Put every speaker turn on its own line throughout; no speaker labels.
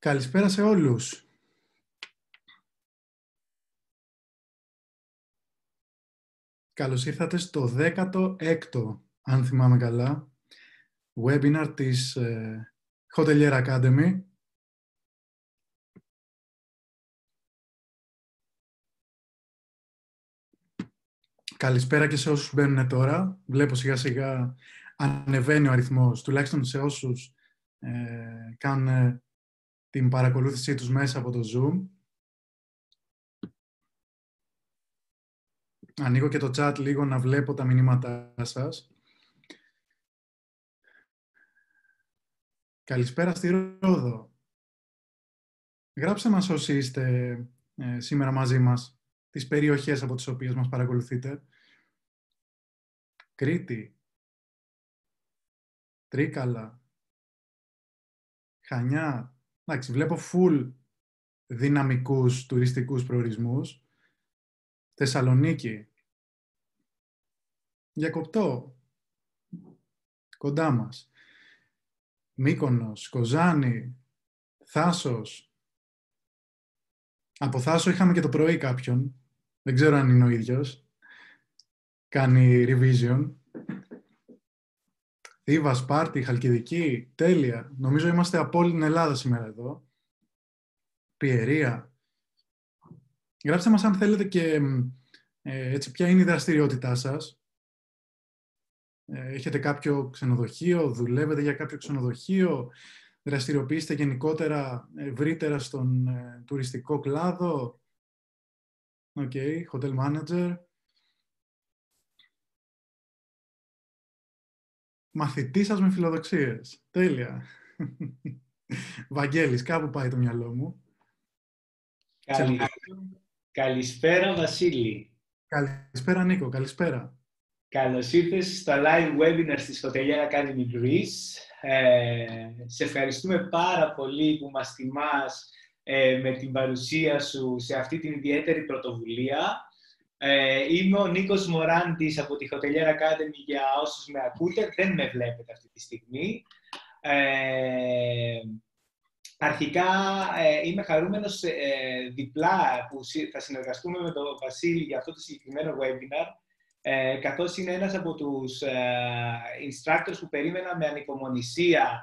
Καλησπέρα σε όλους. Καλώς ήρθατε στο 16ο, αν θυμάμαι καλά, webinar της ε, Hotelier Academy. Καλησπέρα και σε όσους μπαίνουν τώρα. Βλέπω
σιγά σιγά ανεβαίνει ο αριθμός, τουλάχιστον σε όσους ε, κάνουν ε, την παρακολούθησή τους μέσα από το Zoom. Ανοίγω και το chat λίγο να βλέπω τα μηνύματά σας. Καλησπέρα στη Ρόδο. Γράψε μας όσοι είστε ε, σήμερα μαζί μας,
τις περιοχές από τις οποίες μας παρακολουθείτε. Κρήτη, Τρίκαλα, Χανιά, εντάξει, βλέπω φουλ δυναμικούς τουριστικούς προορισμούς.
Θεσσαλονίκη, Διακοπτό, κοντά μας. Μύκονος, Κοζάνη, Θάσος. Από Θάσο είχαμε και το πρωί κάποιον. Δεν ξέρω αν είναι ο ίδιος. Κάνει revision. Θήβα, Σπάρτη, Χαλκιδική, τέλεια. Νομίζω είμαστε από όλη την Ελλάδα σήμερα εδώ. Πιερία. Γράψτε μας αν θέλετε και ε, έτσι ποια είναι η δραστηριότητά σας. Ε, έχετε κάποιο ξενοδοχείο, δουλεύετε για κάποιο ξενοδοχείο, Δραστηριοποιήστε γενικότερα ε, ευρύτερα στον τουριστικό κλάδο.
Οκ, okay, hotel manager. μαθητής σας με φιλοδοξίες. Τέλεια.
Βαγγέλης, κάπου πάει το μυαλό μου.
Καλησπέρα, Βασίλη.
Καλησπέρα, Νίκο. Καλησπέρα.
Καλώς ήρθες στο live webinar της σκοτέλια Academy Greece. Ε, σε ευχαριστούμε πάρα πολύ που μας τιμάς ε, με την παρουσία σου σε αυτή την ιδιαίτερη πρωτοβουλία. Ε, είμαι ο Νίκος Μωράντης από τη Hotelier Academy για όσους με ακούτε. Δεν με βλέπετε αυτή τη στιγμή. Ε, αρχικά ε, είμαι χαρούμενος ε, διπλά που θα συνεργαστούμε με τον Βασίλη για αυτό το συγκεκριμένο webinar ε, καθώς είναι ένας από τους ε, instructors που περίμενα με ανυπομονησία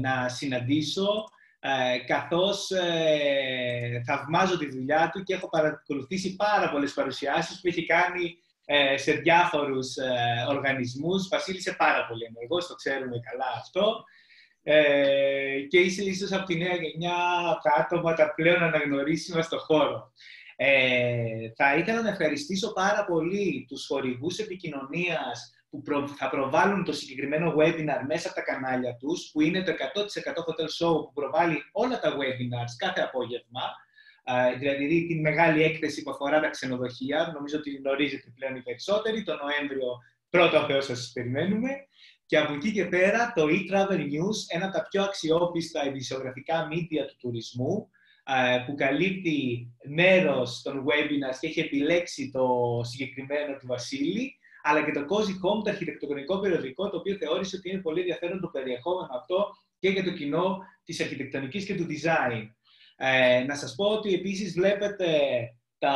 να συναντήσω ε, καθώς ε, θαυμάζω τη δουλειά του και έχω παρακολουθήσει πάρα πολλές παρουσιάσεις που έχει κάνει ε, σε διάφορους ε, οργανισμούς. βασίλησε πάρα πολύ εγώ, το ξέρουμε καλά αυτό. και είσαι ίσως από τη νέα γενιά από τα άτομα τα πλέον αναγνωρίσιμα στο χώρο. θα ήθελα να ευχαριστήσω πάρα πολύ τους χορηγούς επικοινωνίας που προ, θα προβάλλουν το συγκεκριμένο webinar μέσα από τα κανάλια τους, που είναι το 100% Hotel Show που προβάλλει όλα τα webinars κάθε απόγευμα, δηλαδή την μεγάλη έκθεση που αφορά τα ξενοδοχεία, νομίζω ότι γνωρίζετε πλέον οι περισσότεροι, το Νοέμβριο πρώτο θεός σας περιμένουμε, και από εκεί και πέρα το e-Travel News, ένα από τα πιο αξιόπιστα ειδησιογραφικά μίντια του τουρισμού, που καλύπτει μέρος των webinars και έχει επιλέξει το συγκεκριμένο του Βασίλη, αλλά και το Cozy Home, το αρχιτεκτονικό περιοδικό, το οποίο θεώρησε ότι είναι πολύ ενδιαφέρον το περιεχόμενο αυτό και για το κοινό της αρχιτεκτονικής και του design. Ε, να σας πω ότι επίσης βλέπετε, τα,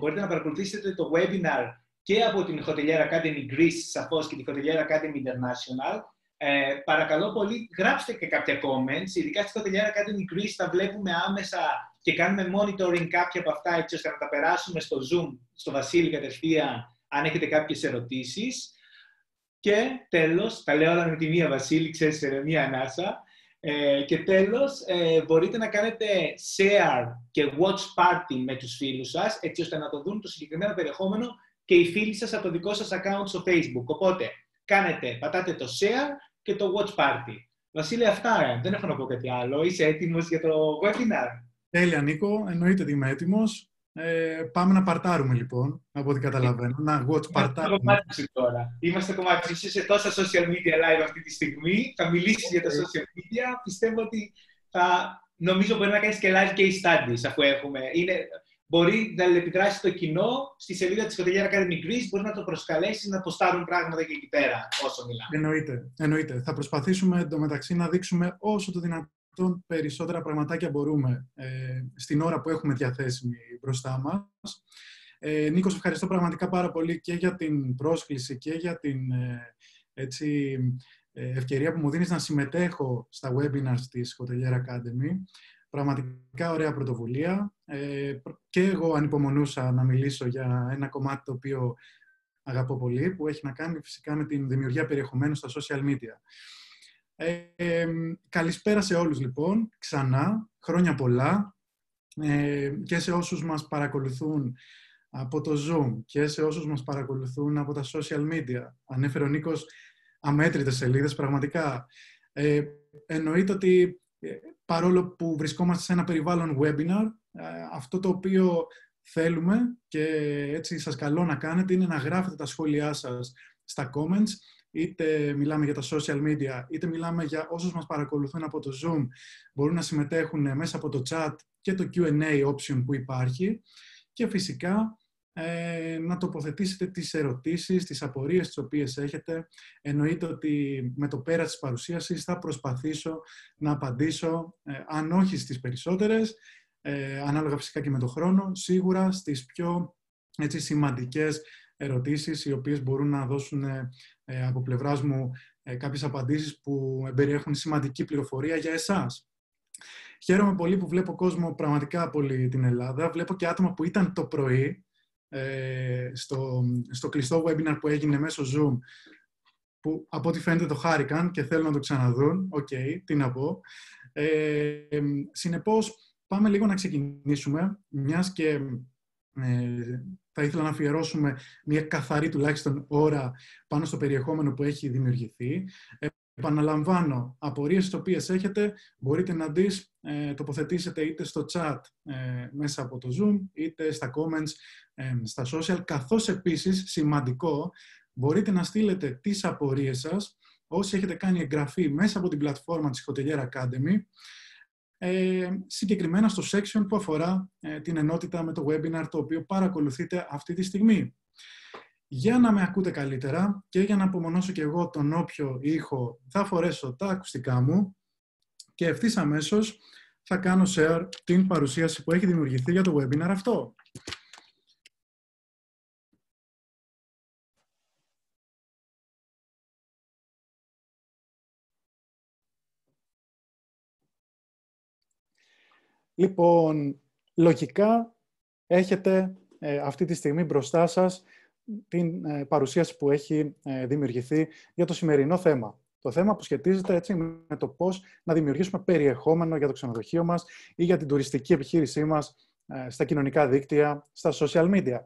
μπορείτε να παρακολουθήσετε το webinar και από την Hotelier Academy Greece, Σαφώς και την Hotelier Academy International. Ε, παρακαλώ πολύ, γράψτε και κάποια comments, ειδικά στη Hotelier Academy Greece τα βλέπουμε άμεσα και κάνουμε monitoring κάποια από αυτά, έτσι ώστε να τα περάσουμε στο Zoom, στο Βασίλη κατευθείαν, αν έχετε κάποιες ερωτήσεις. Και τέλος, τα λέω όλα με τη μία Βασίλη, ξέρεις, μία ανάσα. Ε, και τέλος, ε, μπορείτε να κάνετε share και watch party με τους φίλους σας, έτσι ώστε να το δουν το συγκεκριμένο περιεχόμενο και οι φίλοι σας από το δικό σας account στο Facebook. Οπότε, κάνετε, πατάτε το share και το watch party. Βασίλη, αυτά, ε. δεν έχω να πω κάτι άλλο. Είσαι έτοιμος για το webinar. Τέλεια, Νίκο. Εννοείται ότι είμαι έτοιμος. Ε,
πάμε να παρτάρουμε λοιπόν, από ό,τι καταλαβαίνω. Να watch
παρτάρουμε. Είμαστε τώρα. Είμαστε κομμάτι σε τόσα social media live αυτή τη στιγμή. Θα μιλήσεις για τα ε. social media. Πιστεύω ότι θα. Νομίζω μπορεί να κάνεις και live case studies αφού έχουμε. Μπορεί να επιδράσει το κοινό στη σελίδα της Κοτελιέρα Academy Greece, μπορεί να το προσκαλέσεις να αποστάρουν πράγματα και εκεί πέρα όσο μιλάμε.
Εννοείται. εννοείται. Θα προσπαθήσουμε εντωμεταξύ να δείξουμε όσο το δυνατόν των περισσότερα πραγματάκια μπορούμε ε, στην ώρα που έχουμε διαθέσιμη μπροστά μας. Ε, Νίκος, ευχαριστώ πραγματικά πάρα πολύ και για την πρόσκληση και για την ε, έτσι, ε, ευκαιρία που μου δίνεις να συμμετέχω στα webinars της Hotelier Academy. Πραγματικά ωραία πρωτοβουλία. Ε, και εγώ ανυπομονούσα να μιλήσω για ένα κομμάτι το οποίο αγαπώ πολύ, που έχει να κάνει φυσικά με την δημιουργία περιεχομένου στα social media. Ε, καλησπέρα σε όλους λοιπόν, ξανά, χρόνια πολλά ε, και σε όσους μας παρακολουθούν από το Zoom και σε όσους μας παρακολουθούν από τα social media. Ανέφερε ο Νίκος αμέτρητες σελίδες, πραγματικά. Ε, εννοείται ότι παρόλο που βρισκόμαστε σε ένα περιβάλλον webinar, αυτό το οποίο θέλουμε και έτσι σας καλώ να κάνετε είναι να γράφετε τα σχόλιά σας στα comments είτε μιλάμε για τα social media, είτε μιλάμε για όσους μας παρακολουθούν από το Zoom, μπορούν να συμμετέχουν μέσα από το chat και το Q&A option που υπάρχει και φυσικά ε, να τοποθετήσετε τις ερωτήσεις, τις απορίες τις οποίες έχετε. Εννοείται ότι με το πέρας της παρουσίασης θα προσπαθήσω να απαντήσω, ε, αν όχι στις περισσότερες, ε, ανάλογα φυσικά και με το χρόνο, σίγουρα στις πιο έτσι, σημαντικές ερωτήσεις οι οποίες μπορούν να δώσουν ε, ε, από πλευράς μου ε, κάποιες απαντήσεις που περιέχουν σημαντική πληροφορία για εσάς. Χαίρομαι πολύ που βλέπω κόσμο πραγματικά πολύ την Ελλάδα. Βλέπω και άτομα που ήταν το πρωί στο, στο κλειστό webinar που έγινε μέσω Zoom που από ό,τι φαίνεται το χάρηκαν και θέλουν να το ξαναδούν. Οκ, τι να πω. Ε, συνεπώς, πάμε λίγο να ξεκινήσουμε, μιας και ε, θα ήθελα να αφιερώσουμε μια καθαρή τουλάχιστον ώρα πάνω στο περιεχόμενο που έχει δημιουργηθεί. Επαναλαμβάνω, απορίες τις οποίες έχετε μπορείτε να τις ε, τοποθετήσετε είτε στο chat ε, μέσα από το Zoom, είτε στα comments ε, στα social, καθώς επίσης, σημαντικό, μπορείτε να στείλετε τις απορίες σας όσοι έχετε κάνει εγγραφή μέσα από την πλατφόρμα της Hotelier Academy ε, συγκεκριμένα στο section που αφορά ε, την ενότητα με το webinar το οποίο παρακολουθείτε αυτή τη στιγμή. Για να με ακούτε καλύτερα και για να απομονώσω και εγώ τον όποιο ήχο θα φορέσω τα ακουστικά μου και ευθύς
αμέσως θα κάνω share την παρουσίαση που έχει δημιουργηθεί για το webinar αυτό. Λοιπόν, λογικά έχετε
ε, αυτή τη στιγμή μπροστά σας την ε, παρουσίαση που έχει ε, δημιουργηθεί για το σημερινό θέμα. Το θέμα που σχετίζεται έτσι με το πώς να δημιουργήσουμε περιεχόμενο για το ξενοδοχείο μας ή για την τουριστική επιχείρησή μας στα κοινωνικά δίκτυα, στα social media.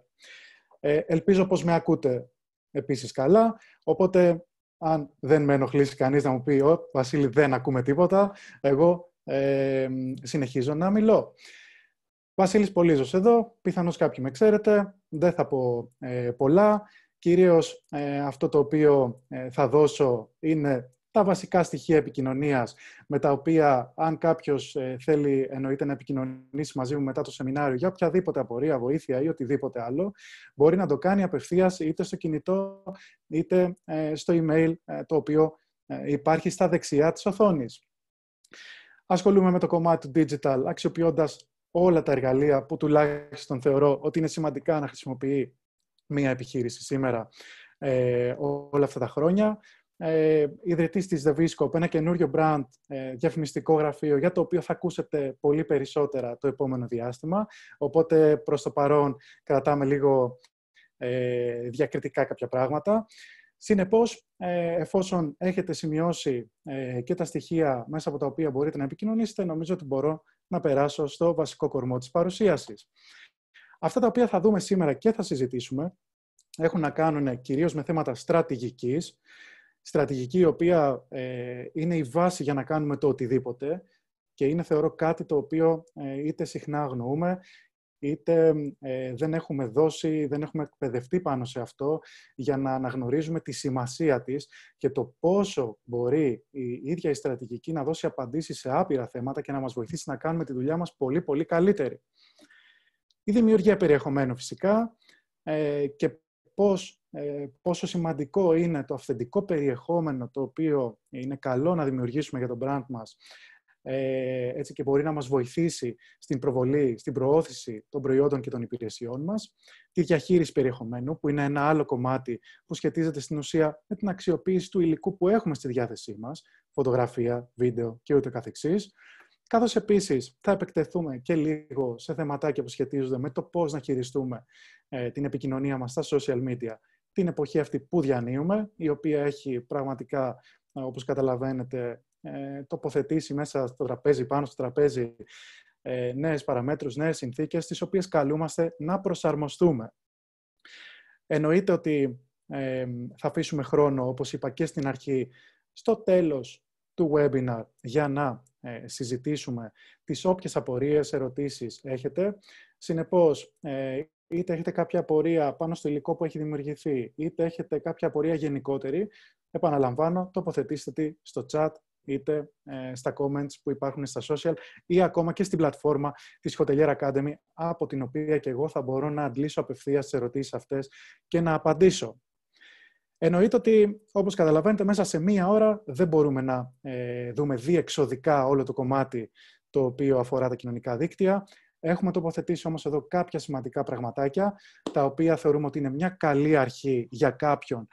Ελπίζω πως με ακούτε επίσης καλά, οπότε αν δεν με ενοχλήσει κανείς να μου πει «Βασίλη, δεν ακούμε τίποτα», εγώ ε, συνεχίζω να μιλώ. Βασίλης Πολύζος εδώ, πιθανώς κάποιοι με ξέρετε, δεν θα πω ε, πολλά. Κυρίως ε, αυτό το οποίο θα δώσω είναι τα βασικά στοιχεία επικοινωνίας, με τα οποία αν κάποιος θέλει εννοείται να επικοινωνήσει μαζί μου μετά το σεμινάριο για οποιαδήποτε απορία, βοήθεια ή οτιδήποτε άλλο, μπορεί να το κάνει απευθείας είτε στο κινητό είτε στο email το οποίο υπάρχει στα δεξιά της οθόνης ασχολούμαι με το κομμάτι του digital, αξιοποιώντας όλα τα εργαλεία που τουλάχιστον θεωρώ ότι είναι σημαντικά να χρησιμοποιεί μία επιχείρηση σήμερα ε, όλα αυτά τα χρόνια. Ε, ιδρυτής της The Viscope, ένα καινούριο brand ε, διαφημιστικό γραφείο για το οποίο θα ακούσετε πολύ περισσότερα το επόμενο διάστημα. Οπότε προς το παρόν κρατάμε λίγο ε, διακριτικά κάποια πράγματα. Συνεπώς, ε, εφόσον έχετε σημειώσει ε, και τα στοιχεία μέσα από τα οποία μπορείτε να επικοινωνήσετε, νομίζω ότι μπορώ να περάσω στο βασικό κορμό της παρουσίασης. Αυτά τα οποία θα δούμε σήμερα και θα συζητήσουμε έχουν να κάνουν κυρίως με θέματα στρατηγικής, στρατηγική η οποία ε, είναι η βάση για να κάνουμε το οτιδήποτε και είναι θεωρώ κάτι το οποίο είτε συχνά αγνοούμε είτε ε, δεν έχουμε δώσει, δεν έχουμε εκπαιδευτεί πάνω σε αυτό για να αναγνωρίζουμε τη σημασία της και το πόσο μπορεί η ίδια η στρατηγική να δώσει απαντήσεις σε άπειρα θέματα και να μας βοηθήσει να κάνουμε τη δουλειά μας πολύ πολύ καλύτερη. Η δημιουργία περιεχομένου φυσικά ε, και ε, πόσο σημαντικό είναι το αυθεντικό περιεχόμενο το οποίο είναι καλό να δημιουργήσουμε για τον brand μας ε, έτσι και μπορεί να μας βοηθήσει στην προβολή, στην προώθηση των προϊόντων και των υπηρεσιών μας, τη διαχείριση περιεχομένου, που είναι ένα άλλο κομμάτι που σχετίζεται στην ουσία με την αξιοποίηση του υλικού που έχουμε στη διάθεσή μας, φωτογραφία, βίντεο και ούτε καθεξής, καθώς επίσης θα επεκτεθούμε και λίγο σε θεματάκια που σχετίζονται με το πώς να χειριστούμε ε, την επικοινωνία μας στα social media την εποχή αυτή που διανύουμε, η οποία έχει πραγματικά, ε, όπως καταλαβαίνετε, ε, τοποθετήσει μέσα στο τραπέζι, πάνω στο τραπέζι, ε, νέες παραμέτρους, νέες συνθήκες, τις οποίες καλούμαστε να προσαρμοστούμε. Εννοείται ότι ε, θα αφήσουμε χρόνο, όπως είπα και στην αρχή, στο τέλος του webinar για να ε, συζητήσουμε τις όποιες απορίες, ερωτήσεις έχετε. Συνεπώς, είτε έχετε κάποια απορία πάνω στο υλικό που έχει δημιουργηθεί, είτε έχετε κάποια απορία γενικότερη, επαναλαμβάνω, τοποθετήστε τη στο chat είτε ε, στα comments που υπάρχουν στα social ή ακόμα και στην πλατφόρμα της Hotelier Academy, από την οποία και εγώ θα μπορώ να αντλήσω απευθείας τις ερωτήσεις αυτές και να απαντήσω. Εννοείται ότι, όπως καταλαβαίνετε, μέσα σε μία ώρα δεν μπορούμε να ε, δούμε διεξοδικά όλο το κομμάτι το οποίο αφορά τα κοινωνικά δίκτυα. Έχουμε τοποθετήσει όμως εδώ κάποια σημαντικά πραγματάκια, τα οποία θεωρούμε ότι είναι μια καλή αρχή για κάποιον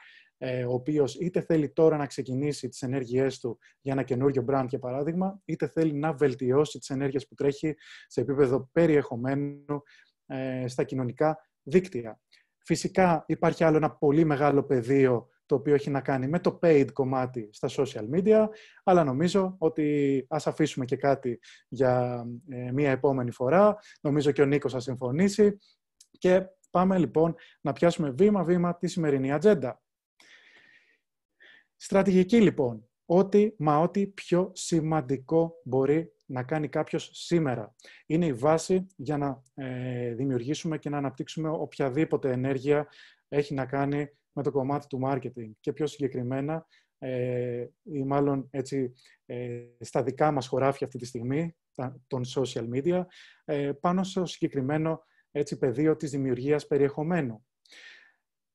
ε, ο οποίος είτε θέλει τώρα να ξεκινήσει τις ενέργειές του για ένα καινούριο brand, για παράδειγμα, είτε θέλει να βελτιώσει τις ενέργειες που τρέχει σε επίπεδο περιεχομένου ε, στα κοινωνικά δίκτυα. Φυσικά υπάρχει άλλο ένα πολύ μεγάλο πεδίο το οποίο έχει να κάνει με το paid κομμάτι στα social media, αλλά νομίζω ότι ας αφήσουμε και κάτι για ε, μία επόμενη φορά. Νομίζω και ο Νίκος θα συμφωνήσει. Και πάμε λοιπόν να πιάσουμε βήμα-βήμα τη σημερινή ατζέντα. Στρατηγική λοιπόν. Ό,τι μα ό,τι πιο σημαντικό μπορεί να κάνει κάποιος σήμερα. Είναι η βάση για να ε, δημιουργήσουμε και να αναπτύξουμε οποιαδήποτε ενέργεια έχει να κάνει με το κομμάτι του marketing και πιο συγκεκριμένα ε, ή μάλλον έτσι ε, στα δικά μας χωράφια αυτή τη στιγμή των social media ε, πάνω στο συγκεκριμένο έτσι πεδίο της δημιουργίας περιεχομένου.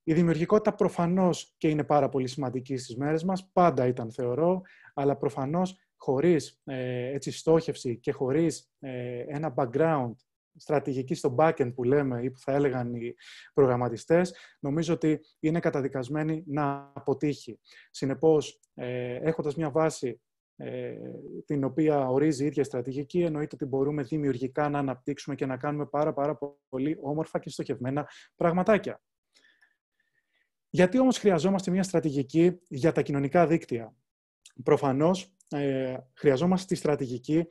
Η δημιουργικότητα προφανώς και είναι πάρα πολύ σημαντική στις μέρες μας, πάντα ήταν θεωρώ, αλλά προφανώς χωρίς ε, στόχευση και χωρίς ε, ένα background στρατηγική στο backend που λέμε ή που θα έλεγαν οι προγραμματιστές, νομίζω ότι είναι καταδικασμένη να αποτύχει. Συνεπώς, ε, έχοντας μια βάση ε, την οποία ορίζει η ίδια στρατηγική, εννοείται ότι μπορούμε δημιουργικά να αναπτύξουμε και να κάνουμε πάρα, πάρα πολύ όμορφα και στοχευμένα πραγματάκια. Γιατί όμως χρειαζόμαστε μια στρατηγική για τα κοινωνικά δίκτυα. Προφανώς ε, χρειαζόμαστε τη στρατηγική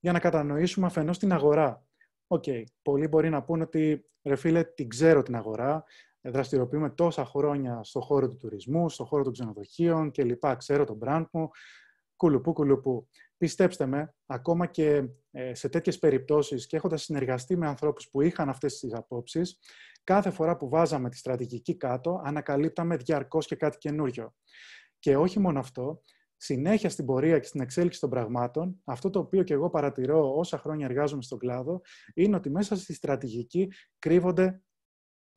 για να κατανοήσουμε αφενός την αγορά. Οκ, okay, πολλοί μπορεί να πούνε ότι ρε φίλε την ξέρω την αγορά, δραστηριοποιούμε τόσα χρόνια στον χώρο του τουρισμού, στον χώρο των ξενοδοχείων κλπ. Ξέρω τον brand μου, κουλουπού κουλουπού. Πιστέψτε με, ακόμα και ε, σε τέτοιες περιπτώσεις και έχοντας συνεργαστεί με ανθρώπους που είχαν αυτές τις απόψεις, κάθε φορά που βάζαμε τη στρατηγική κάτω, ανακαλύπταμε διαρκώς και κάτι καινούριο. Και όχι μόνο αυτό, συνέχεια στην πορεία και στην εξέλιξη των πραγμάτων, αυτό το οποίο και εγώ παρατηρώ όσα χρόνια εργάζομαι στον κλάδο, είναι ότι μέσα στη στρατηγική κρύβονται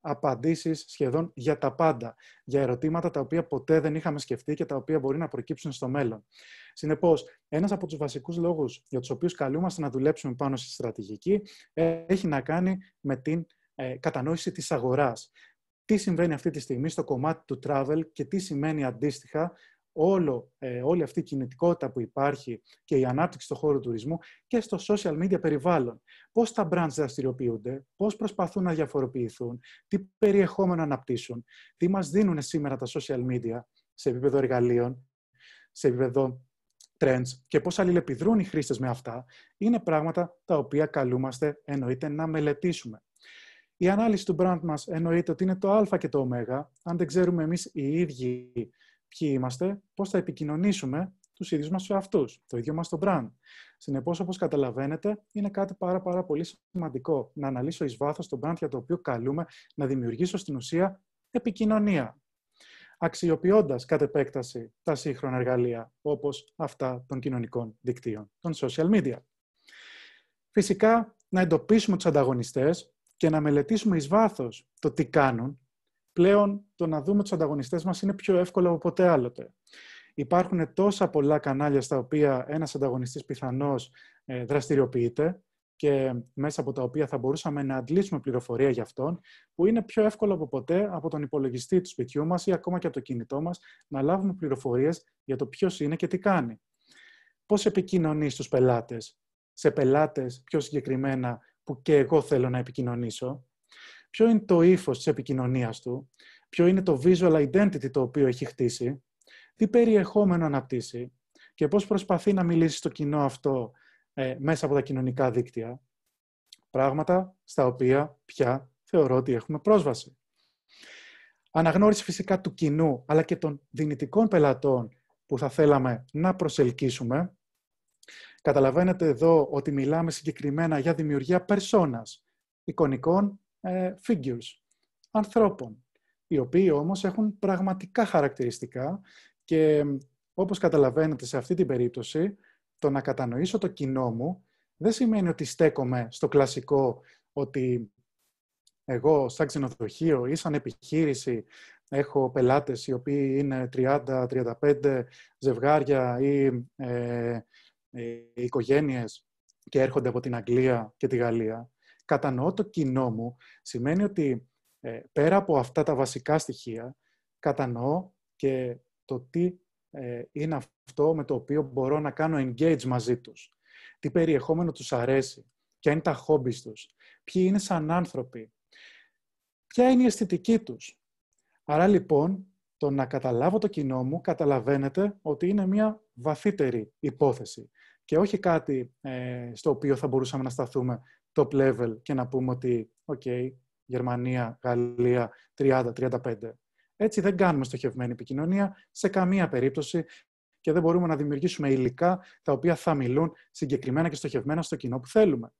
απαντήσεις σχεδόν για τα πάντα, για ερωτήματα τα οποία ποτέ δεν είχαμε σκεφτεί και τα οποία μπορεί να προκύψουν στο μέλλον. Συνεπώς, ένας από τους βασικούς λόγους για τους οποίους καλούμαστε να δουλέψουμε πάνω στη στρατηγική έχει να κάνει με την ε, κατανόηση της αγοράς. Τι συμβαίνει αυτή τη στιγμή στο κομμάτι του travel και τι σημαίνει αντίστοιχα όλο, ε, όλη αυτή η κινητικότητα που υπάρχει και η ανάπτυξη στον χώρο τουρισμού και στο social media περιβάλλον. Πώς τα brands δραστηριοποιούνται, πώς προσπαθούν να διαφοροποιηθούν, τι περιεχόμενο αναπτύσσουν, τι μας δίνουν σήμερα τα social media σε επίπεδο εργαλείων, σε επίπεδο trends και πώς αλληλεπιδρούν οι χρήστες με αυτά, είναι πράγματα τα οποία καλούμαστε εννοείται να μελετήσουμε. Η ανάλυση του brand μας εννοείται ότι είναι το α και το ω. Αν δεν ξέρουμε εμείς οι ίδιοι ποιοι είμαστε, πώς θα επικοινωνήσουμε τους ίδιους μας αυτούς. το ίδιο μας το brand. Συνεπώς, όπως καταλαβαίνετε, είναι κάτι πάρα, πάρα πολύ σημαντικό να αναλύσω εις βάθος το brand για το οποίο καλούμε να δημιουργήσω στην ουσία επικοινωνία. Αξιοποιώντας κατ' επέκταση τα σύγχρονα εργαλεία όπως αυτά των κοινωνικών δικτύων, των social media. Φυσικά, να εντοπίσουμε τους ανταγωνιστές και να μελετήσουμε εις βάθος το τι κάνουν πλέον το να δούμε τους ανταγωνιστές μας είναι πιο εύκολο από ποτέ άλλοτε. Υπάρχουν τόσα πολλά κανάλια στα οποία ένας ανταγωνιστής πιθανώς ε, δραστηριοποιείται και μέσα από τα οποία θα μπορούσαμε να αντλήσουμε πληροφορία για αυτόν, που είναι πιο εύκολο από ποτέ από τον υπολογιστή του σπιτιού μας ή ακόμα και από το κινητό μας να λάβουμε πληροφορίες για το ποιος είναι και τι κάνει. Πώς επικοινωνεί στους πελάτες, σε πελάτες πιο συγκεκριμένα που και εγώ θέλω να επικοινωνήσω, ποιο είναι το ύφος της επικοινωνίας του, ποιο είναι το visual identity το οποίο έχει χτίσει, τι περιεχόμενο αναπτύσσει και πώς προσπαθεί να μιλήσει στο κοινό αυτό ε, μέσα από τα κοινωνικά δίκτυα. Πράγματα στα οποία πια θεωρώ ότι έχουμε πρόσβαση. Αναγνώριση φυσικά του κοινού, αλλά και των δυνητικών πελατών που θα θέλαμε να προσελκύσουμε. Καταλαβαίνετε εδώ ότι μιλάμε συγκεκριμένα για δημιουργία περσόνας, εικονικών ε, figures, ανθρώπων, οι οποίοι όμως έχουν πραγματικά χαρακτηριστικά και όπως καταλαβαίνετε σε αυτή την περίπτωση, το να κατανοήσω το κοινό μου δεν σημαίνει ότι στέκομαι στο κλασικό ότι εγώ σαν ξενοδοχείο ή σαν επιχείρηση έχω πελάτες οι οποίοι είναι 30-35 ζευγάρια ή ε, ε, οικογένειες και έρχονται από την Αγγλία και τη Γαλλία κατανοώ το κοινό μου, σημαίνει ότι ε, πέρα από αυτά τα βασικά στοιχεία, κατανοώ και το τι ε, είναι αυτό με το οποίο μπορώ να κάνω engage μαζί τους. Τι περιεχόμενο τους αρέσει, ποια είναι τα χόμπις τους, ποιοι είναι σαν άνθρωποι, ποια είναι η αισθητική τους. Άρα λοιπόν, το να καταλάβω το κοινό μου, καταλαβαίνετε ότι είναι μια βαθύτερη υπόθεση και όχι κάτι ε, στο οποίο θα μπορούσαμε να σταθούμε top level και να πούμε ότι, OK, Γερμανία, Γαλλία, 30-35. Έτσι δεν κάνουμε στοχευμένη επικοινωνία σε καμία περίπτωση και δεν μπορούμε να δημιουργήσουμε υλικά τα οποία θα μιλούν συγκεκριμένα και στοχευμένα στο κοινό που θέλουμε.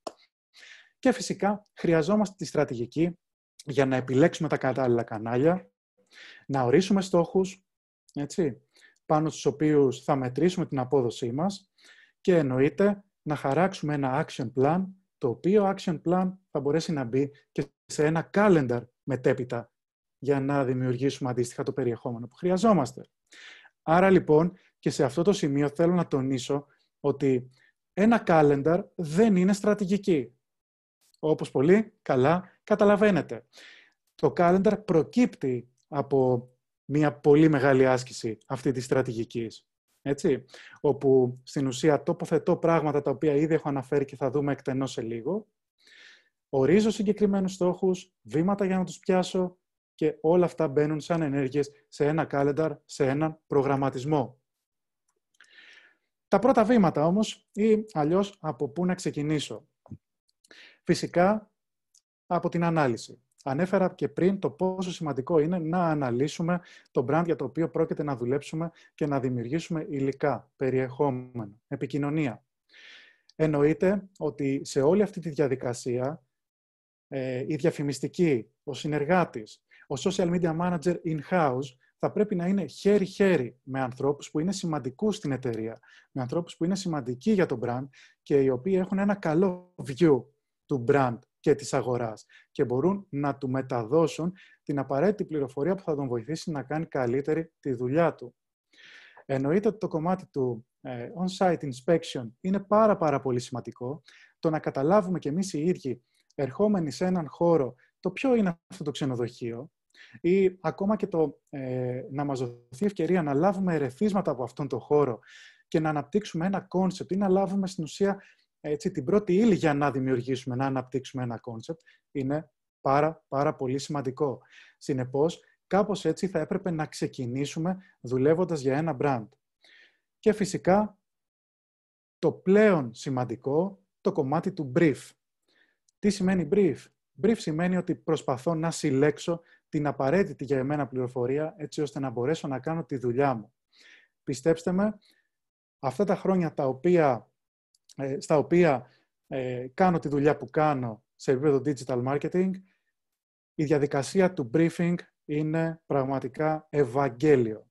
Και φυσικά χρειαζόμαστε τη στρατηγική για να επιλέξουμε τα κατάλληλα κανάλια, να ορίσουμε στόχους, έτσι, πάνω στους οποίους θα μετρήσουμε την απόδοσή μας και εννοείται να χαράξουμε ένα action plan το οποίο action plan θα μπορέσει να μπει και σε ένα calendar μετέπειτα για να δημιουργήσουμε αντίστοιχα το περιεχόμενο που χρειαζόμαστε. Άρα λοιπόν και σε αυτό το σημείο θέλω να τονίσω ότι ένα calendar δεν είναι στρατηγική. Όπως πολύ καλά καταλαβαίνετε. Το calendar προκύπτει από μια πολύ μεγάλη άσκηση αυτή της στρατηγικής έτσι, όπου στην ουσία τοποθετώ πράγματα τα οποία ήδη έχω αναφέρει και θα δούμε εκτενώς σε λίγο, ορίζω συγκεκριμένους στόχους, βήματα για να τους πιάσω και όλα αυτά μπαίνουν σαν ενέργειες σε ένα calendar, σε έναν προγραμματισμό. Τα πρώτα βήματα όμως ή αλλιώς από πού να ξεκινήσω. Φυσικά από την ανάλυση. Ανέφερα και πριν το πόσο σημαντικό είναι να αναλύσουμε το brand για το οποίο πρόκειται να δουλέψουμε και να δημιουργήσουμε υλικά, περιεχόμενο, επικοινωνία. Εννοείται ότι σε όλη αυτή τη διαδικασία ε, η διαφημιστική, ο συνεργάτης, ο social media manager in-house θα πρέπει να είναι χέρι-χέρι με ανθρώπους που είναι σημαντικούς στην εταιρεία, με ανθρώπους που είναι σημαντικοί για το brand και οι οποίοι έχουν ένα καλό view του brand και της αγοράς και μπορούν να του μεταδώσουν την απαραίτητη πληροφορία που θα τον βοηθήσει να κάνει καλύτερη τη δουλειά του. Εννοείται ότι το κομμάτι του ε, on-site inspection είναι πάρα πάρα πολύ σημαντικό. Το να καταλάβουμε κι εμείς οι ίδιοι ερχόμενοι σε έναν χώρο το ποιο είναι αυτό το ξενοδοχείο ή ακόμα και το ε, να μας δοθεί ευκαιρία να λάβουμε ερεθίσματα από αυτόν τον χώρο και να αναπτύξουμε ένα κόνσεπτ ή να λάβουμε στην ουσία έτσι, την πρώτη ύλη για να δημιουργήσουμε, να αναπτύξουμε ένα κόνσεπτ, είναι πάρα, πάρα πολύ σημαντικό. Συνεπώς, κάπως έτσι θα έπρεπε να ξεκινήσουμε δουλεύοντας για ένα brand. Και φυσικά, το πλέον σημαντικό, το κομμάτι του brief. Τι σημαίνει brief? Brief σημαίνει ότι προσπαθώ να συλλέξω την απαραίτητη για εμένα πληροφορία, έτσι ώστε να μπορέσω να κάνω τη δουλειά μου. Πιστέψτε με, αυτά τα χρόνια τα οποία ε, στα οποία ε, κάνω τη δουλειά που κάνω σε επίπεδο digital marketing, η διαδικασία του briefing είναι πραγματικά ευαγγέλιο.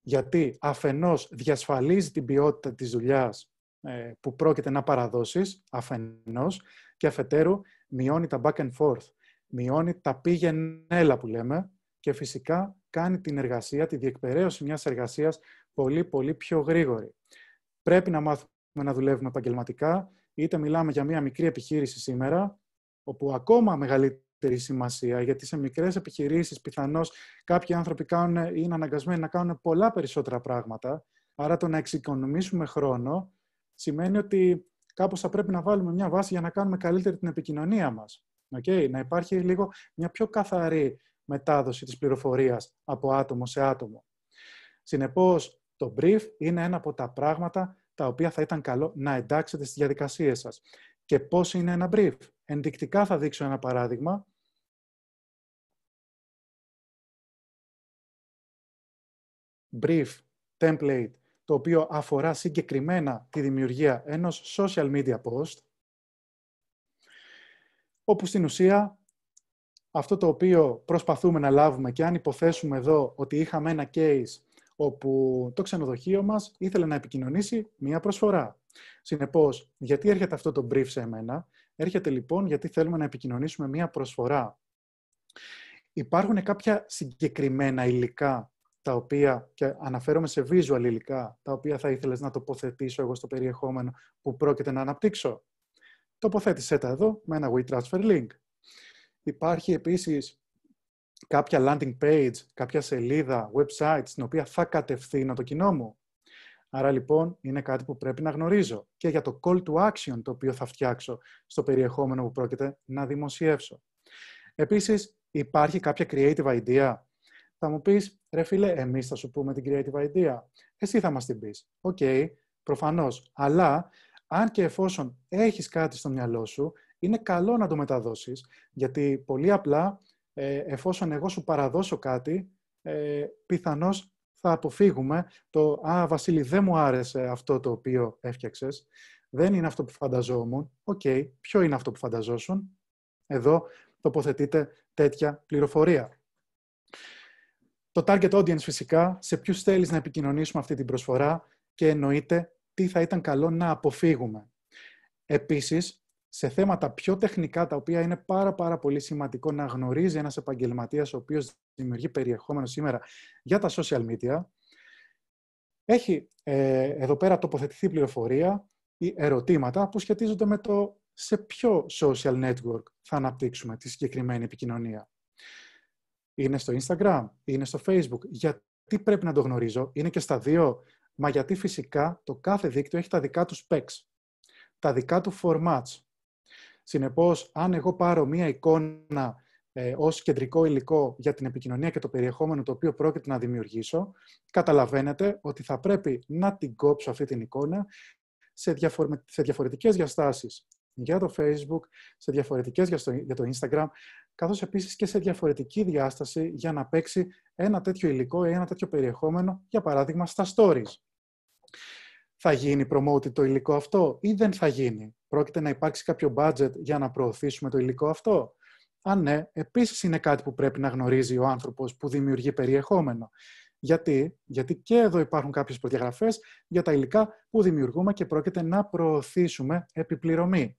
Γιατί αφενός διασφαλίζει την ποιότητα της δουλειάς ε, που πρόκειται να παραδώσεις, αφενός, και αφετέρου μειώνει τα back and forth, μειώνει τα πήγαινέλα που λέμε και φυσικά κάνει την εργασία, τη διεκπαιρέωση μιας εργασίας πολύ πολύ πιο γρήγορη. Πρέπει να μάθουμε να δουλεύουμε επαγγελματικά, είτε μιλάμε για μια μικρή επιχείρηση σήμερα, όπου ακόμα μεγαλύτερη σημασία, γιατί σε μικρές επιχειρήσεις πιθανώς κάποιοι άνθρωποι είναι αναγκασμένοι να κάνουν πολλά περισσότερα πράγματα. Άρα το να εξοικονομήσουμε χρόνο σημαίνει ότι κάπως θα πρέπει να βάλουμε μια βάση για να κάνουμε καλύτερη την επικοινωνία μας. Okay? Να υπάρχει λίγο μια πιο καθαρή μετάδοση της πληροφορίας από άτομο σε άτομο. Συνεπώς, το brief είναι ένα από τα πράγματα τα οποία θα ήταν καλό να εντάξετε στις διαδικασίες
σας. Και πώς είναι ένα brief. Ενδεικτικά θα δείξω ένα παράδειγμα. Brief template, το οποίο αφορά συγκεκριμένα τη δημιουργία ενός social media
post, όπου στην ουσία αυτό το οποίο προσπαθούμε να λάβουμε και αν υποθέσουμε εδώ ότι είχαμε ένα case όπου το ξενοδοχείο μας ήθελε να επικοινωνήσει μία προσφορά. Συνεπώς, γιατί έρχεται αυτό το brief σε εμένα, έρχεται λοιπόν γιατί θέλουμε να επικοινωνήσουμε μία προσφορά. Υπάρχουν κάποια συγκεκριμένα υλικά τα οποία, και αναφέρομαι σε visual υλικά, τα οποία θα ήθελες να τοποθετήσω εγώ στο περιεχόμενο που πρόκειται να αναπτύξω. Τοποθέτησέ τα εδώ με ένα WeTransfer link. Υπάρχει επίσης κάποια landing page, κάποια σελίδα, website, στην οποία θα κατευθύνω το κοινό μου. Άρα λοιπόν είναι κάτι που πρέπει να γνωρίζω και για το call to action το οποίο θα φτιάξω στο περιεχόμενο που πρόκειται να δημοσιεύσω. Επίσης υπάρχει κάποια creative idea. Θα μου πεις, ρε φίλε, εμείς θα σου πούμε την creative idea. Εσύ θα μας την πεις. Οκ, okay, προφανώς. Αλλά αν και εφόσον έχεις κάτι στο μυαλό σου, είναι καλό να το μεταδώσεις, γιατί πολύ απλά ε, εφόσον εγώ σου παραδώσω κάτι, ε, πιθανώς θα αποφύγουμε το «Α, Βασίλη, δεν μου άρεσε αυτό το οποίο έφτιαξες, δεν είναι αυτό που φανταζόμουν, οκ, ποιο είναι αυτό που φανταζόσουν». Εδώ τοποθετείται τέτοια πληροφορία. Το target audience φυσικά, σε ποιους θέλεις να επικοινωνήσουμε αυτή την προσφορά και εννοείται τι θα ήταν καλό να αποφύγουμε. Επίσης, σε θέματα πιο τεχνικά, τα οποία είναι πάρα, πάρα πολύ σημαντικό να γνωρίζει ένας επαγγελματίας ο οποίος δημιουργεί περιεχόμενο σήμερα για τα social media. Έχει ε, εδώ πέρα τοποθετηθεί πληροφορία ή ερωτήματα που σχετίζονται με το σε ποιο social network θα αναπτύξουμε τη συγκεκριμένη επικοινωνία. Είναι στο Instagram, είναι στο Facebook. Γιατί πρέπει να το γνωρίζω, είναι και στα δύο. Μα γιατί φυσικά το κάθε δίκτυο έχει τα δικά τους specs, τα δικά του formats, Συνεπώς, αν εγώ πάρω μία εικόνα ε, ως κεντρικό υλικό για την επικοινωνία και το περιεχόμενο το οποίο πρόκειται να δημιουργήσω, καταλαβαίνετε ότι θα πρέπει να την κόψω αυτή την εικόνα σε, διαφορε... σε διαφορετικές διαστάσεις για το Facebook, σε διαφορετικές για, στο... για το Instagram, καθώς επίσης και σε διαφορετική διάσταση για να παίξει ένα τέτοιο υλικό ή ένα τέτοιο περιεχόμενο, για παράδειγμα στα stories. Θα γίνει promoted το υλικό αυτό ή δεν θα γίνει. Πρόκειται να υπάρξει κάποιο budget για να προωθήσουμε το υλικό αυτό. Αν ναι, επίσης είναι κάτι που πρέπει να γνωρίζει ο άνθρωπος που δημιουργεί περιεχόμενο. Γιατί, γιατί και εδώ υπάρχουν κάποιες προδιαγραφές για τα υλικά που δημιουργούμε και πρόκειται να προωθήσουμε επιπληρωμή.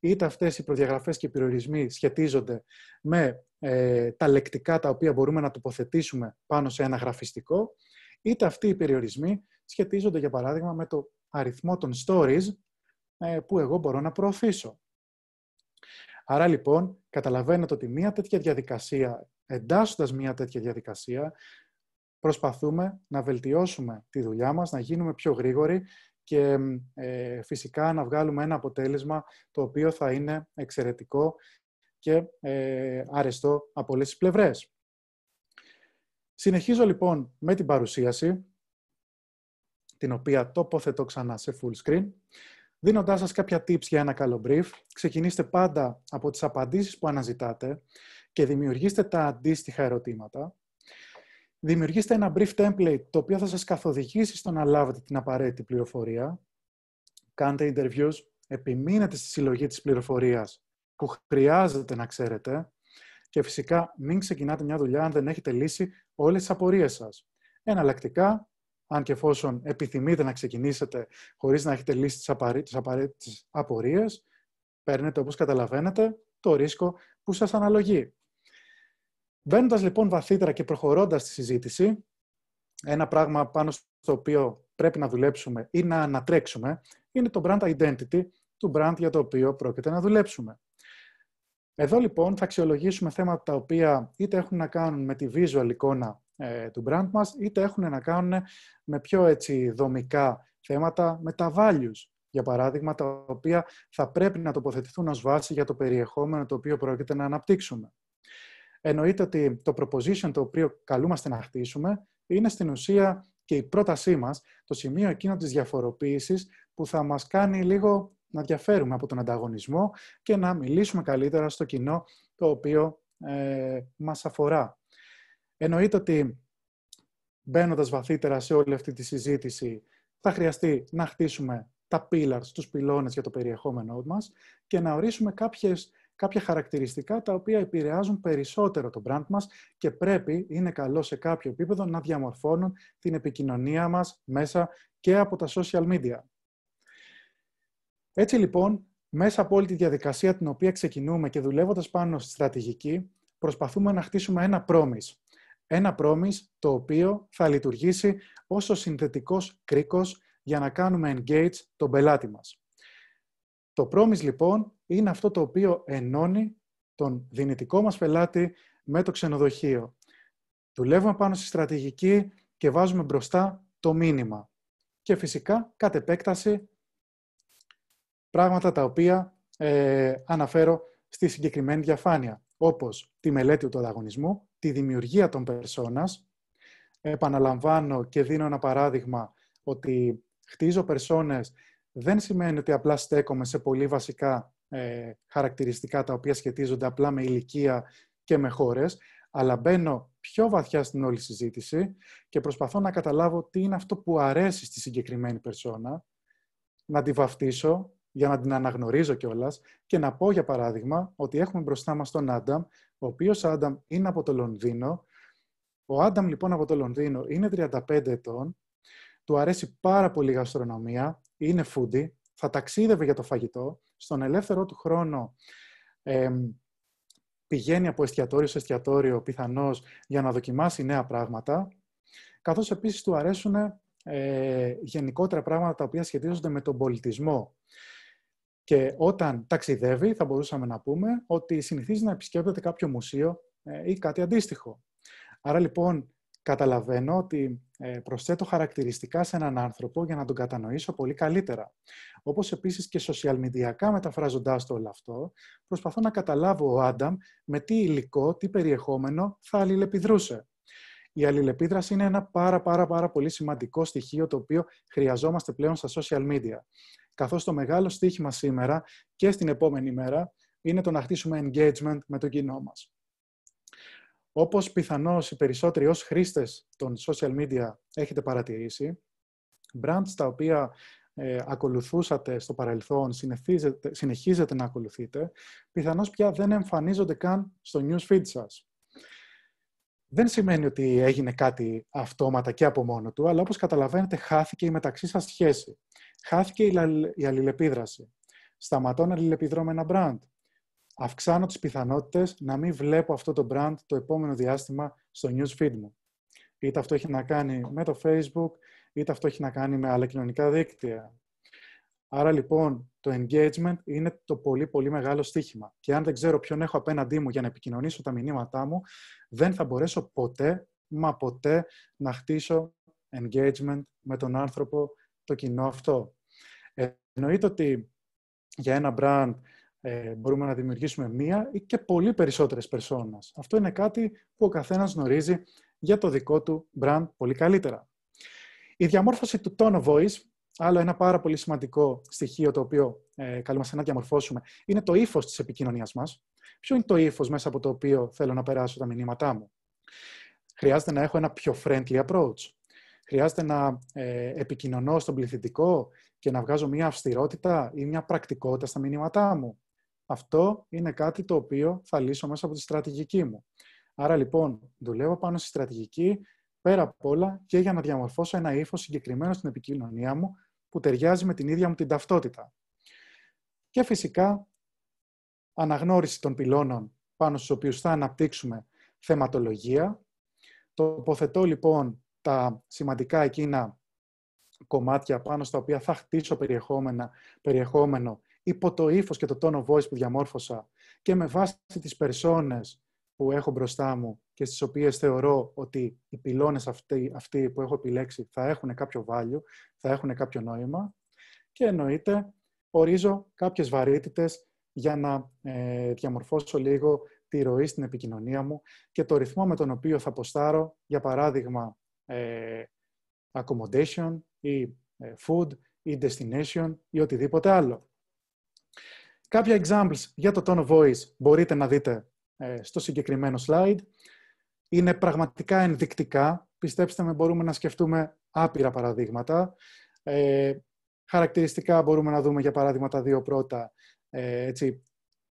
Είτε αυτές οι προδιαγραφές και οι περιορισμοί σχετίζονται με ε, τα λεκτικά τα οποία μπορούμε να τοποθετήσουμε πάνω σε ένα γραφιστικό, είτε αυτοί οι περιορισμοί σχετίζονται, για παράδειγμα, με το αριθμό των stories ε, που εγώ μπορώ να προωθήσω. Άρα λοιπόν, καταλαβαίνετε ότι μια τέτοια διαδικασία, εντάσσοντας μια τέτοια διαδικασία, προσπαθούμε να βελτιώσουμε τη δουλειά μας, να γίνουμε πιο γρήγοροι και ε, φυσικά να βγάλουμε ένα αποτέλεσμα το οποίο θα είναι εξαιρετικό και ε, αρεστό από όλες τις πλευρές. Συνεχίζω λοιπόν με την παρουσίαση, την οποία τοποθετώ ξανά σε full screen δίνοντάς σας κάποια tips για ένα καλό brief. Ξεκινήστε πάντα από τις απαντήσεις που αναζητάτε και δημιουργήστε τα αντίστοιχα ερωτήματα. Δημιουργήστε ένα brief template το οποίο θα σας καθοδηγήσει στο να λάβετε την απαραίτητη πληροφορία. Κάντε interviews, επιμείνετε στη συλλογή της πληροφορίας που χρειάζεται να ξέρετε και φυσικά μην ξεκινάτε μια δουλειά αν δεν έχετε λύσει όλες τις απορίες σας. Εναλλακτικά, αν και εφόσον επιθυμείτε να ξεκινήσετε χωρίς να έχετε λύσει τις απαραίτητες απορίες, παίρνετε όπως καταλαβαίνετε το ρίσκο που σας αναλογεί. Μπαίνοντας λοιπόν βαθύτερα και προχωρώντας τη συζήτηση, ένα πράγμα πάνω στο οποίο πρέπει να δουλέψουμε ή να ανατρέξουμε είναι το brand identity του brand για το οποίο πρόκειται να δουλέψουμε. Εδώ λοιπόν θα αξιολογήσουμε θέματα τα οποία είτε έχουν να κάνουν με τη visual εικόνα ε, του brand μας, είτε έχουν να κάνουν με πιο έτσι, δομικά θέματα, με τα values, για παράδειγμα, τα οποία θα πρέπει να τοποθετηθούν ως βάση για το περιεχόμενο το οποίο πρόκειται να αναπτύξουμε. Εννοείται ότι το proposition το οποίο καλούμαστε να χτίσουμε είναι στην ουσία και η πρότασή μας, το σημείο εκείνο της διαφοροποίησης που θα μας κάνει λίγο να διαφέρουμε από τον ανταγωνισμό και να μιλήσουμε καλύτερα στο κοινό το οποίο ε, μας αφορά. Εννοείται ότι μπαίνοντας βαθύτερα σε όλη αυτή τη συζήτηση, θα χρειαστεί να χτίσουμε τα pillars, τους πυλώνες για το περιεχόμενό μας και να ορίσουμε κάποιες, κάποια χαρακτηριστικά τα οποία επηρεάζουν περισσότερο το brand μας και πρέπει, είναι καλό σε κάποιο επίπεδο, να διαμορφώνουν την επικοινωνία μας μέσα και από τα social media. Έτσι λοιπόν, μέσα από όλη τη διαδικασία την οποία ξεκινούμε και δουλεύοντας πάνω στη στρατηγική, προσπαθούμε να χτίσουμε ένα promise, ένα promise το οποίο θα λειτουργήσει ως ο συνθετικός κρίκος για να κάνουμε engage τον πελάτη μας. Το πρόμις λοιπόν είναι αυτό το οποίο ενώνει τον δυνητικό μας πελάτη με το ξενοδοχείο. Δουλεύουμε πάνω στη στρατηγική και βάζουμε μπροστά το μήνυμα. Και φυσικά, κατ' επέκταση, πράγματα τα οποία ε, αναφέρω στη συγκεκριμένη διαφάνεια όπως τη μελέτη του ανταγωνισμού, τη δημιουργία των περσόνας. Επαναλαμβάνω και δίνω ένα παράδειγμα ότι χτίζω περσόνες δεν σημαίνει ότι απλά στέκομαι σε πολύ βασικά ε, χαρακτηριστικά τα οποία σχετίζονται απλά με ηλικία και με χώρες, αλλά μπαίνω πιο βαθιά στην όλη συζήτηση και προσπαθώ να καταλάβω τι είναι αυτό που αρέσει στη συγκεκριμένη περσόνα, να τη βαφτίσω, για να την αναγνωρίζω κιόλας και να πω, για παράδειγμα, ότι έχουμε μπροστά μας τον Άνταμ, ο οποίος Άνταμ είναι από το Λονδίνο. Ο Άνταμ, λοιπόν, από το Λονδίνο είναι 35 ετών, του αρέσει πάρα πολύ η γαστρονομία, είναι φούντι, θα ταξίδευε για το φαγητό, στον ελεύθερό του χρόνο πηγαίνει από εστιατόριο σε εστιατόριο πιθανώς για να δοκιμάσει νέα πράγματα, Καθώς επίσης του αρέσουν ε, γενικότερα πράγματα τα οποία σχετίζονται με τον πολιτισμό. Και όταν ταξιδεύει, θα μπορούσαμε να πούμε ότι συνηθίζει να επισκέπτεται κάποιο μουσείο ε, ή κάτι αντίστοιχο. Άρα λοιπόν καταλαβαίνω ότι ε, προσθέτω χαρακτηριστικά σε έναν άνθρωπο για να τον κατανοήσω πολύ καλύτερα. Όπως επίσης και social media, μεταφράζοντάς το όλο αυτό, προσπαθώ να καταλάβω ο Άνταμ με τι υλικό, τι περιεχόμενο θα αλληλεπιδρούσε. Η αλληλεπίδραση είναι ένα πάρα πάρα πάρα πολύ σημαντικό στοιχείο το οποίο χρειαζόμαστε πλέον στα social media καθώς το μεγάλο στίχημα σήμερα και στην επόμενη μέρα είναι το να χτίσουμε engagement με το κοινό μας. Όπως πιθανώς οι περισσότεροι ως χρήστες των social media έχετε παρατηρήσει, brands τα οποία ε, ακολουθούσατε στο παρελθόν, συνεχίζετε, συνεχίζετε να ακολουθείτε, πιθανώς πια δεν εμφανίζονται καν στο newsfeed σας δεν σημαίνει ότι έγινε κάτι αυτόματα και από μόνο του, αλλά όπως καταλαβαίνετε χάθηκε η μεταξύ σας σχέση. Χάθηκε η αλληλεπίδραση. Σταματώ να αλληλεπιδρώ με ένα brand. Αυξάνω τις πιθανότητες να μην βλέπω αυτό το brand το επόμενο διάστημα στο newsfeed μου. Είτε αυτό έχει να κάνει με το Facebook, είτε αυτό έχει να κάνει με άλλα κοινωνικά δίκτυα. Άρα λοιπόν το engagement είναι το πολύ πολύ μεγάλο στοίχημα. Και αν δεν ξέρω ποιον έχω απέναντί μου για να επικοινωνήσω τα μηνύματά μου, δεν θα μπορέσω ποτέ, μα ποτέ, να χτίσω engagement με τον άνθρωπο, το κοινό αυτό. Ε, εννοείται ότι για ένα brand ε, μπορούμε να δημιουργήσουμε μία ή και πολύ περισσότερες personas. Αυτό είναι κάτι που ο καθένας γνωρίζει για το δικό του brand πολύ καλύτερα. Η διαμόρφωση του tone of voice Άλλο ένα πάρα πολύ σημαντικό στοιχείο το οποίο ε, καλούμαστε να διαμορφώσουμε είναι το ύφος της επικοινωνίας μας. Ποιο είναι το ύφος μέσα από το οποίο θέλω να περάσω τα μηνύματά μου. Χρειάζεται να έχω ένα πιο friendly approach. Χρειάζεται να ε, επικοινωνώ στον πληθυντικό και να βγάζω μια αυστηρότητα ή μια πρακτικότητα στα μηνύματά μου. Αυτό είναι κάτι το οποίο θα λύσω μέσα από τη στρατηγική μου. Άρα λοιπόν, δουλεύω πάνω στη στρατηγική πέρα απ' όλα και για να διαμορφώσω ένα ύφος συγκεκριμένο στην επικοινωνία μου, που ταιριάζει με την ίδια μου την ταυτότητα. Και φυσικά, αναγνώριση των πυλώνων πάνω στους οποίους θα αναπτύξουμε θεματολογία. Τοποθετώ λοιπόν τα σημαντικά εκείνα κομμάτια πάνω στα οποία θα χτίσω περιεχόμενα, περιεχόμενο υπό το ύφος και το τόνο voice που διαμόρφωσα και με βάση τις περσόνες που έχω μπροστά μου και στις οποίες θεωρώ ότι οι πυλώνες αυτοί, που έχω επιλέξει θα έχουν κάποιο value, θα έχουν κάποιο νόημα και εννοείται ορίζω κάποιες βαρύτητες για να ε, διαμορφώσω λίγο τη ροή στην επικοινωνία μου και το ρυθμό με τον οποίο θα ποστάρω, για παράδειγμα, ε, accommodation ή ε, food ή destination ή οτιδήποτε άλλο. Κάποια examples για το tone of voice μπορείτε να δείτε ε, στο συγκεκριμένο slide. Είναι πραγματικά ενδεικτικά. Πιστέψτε με, μπορούμε να σκεφτούμε άπειρα παραδείγματα. Ε, χαρακτηριστικά μπορούμε να δούμε, για παράδειγμα, τα δύο πρώτα. Ε, έτσι,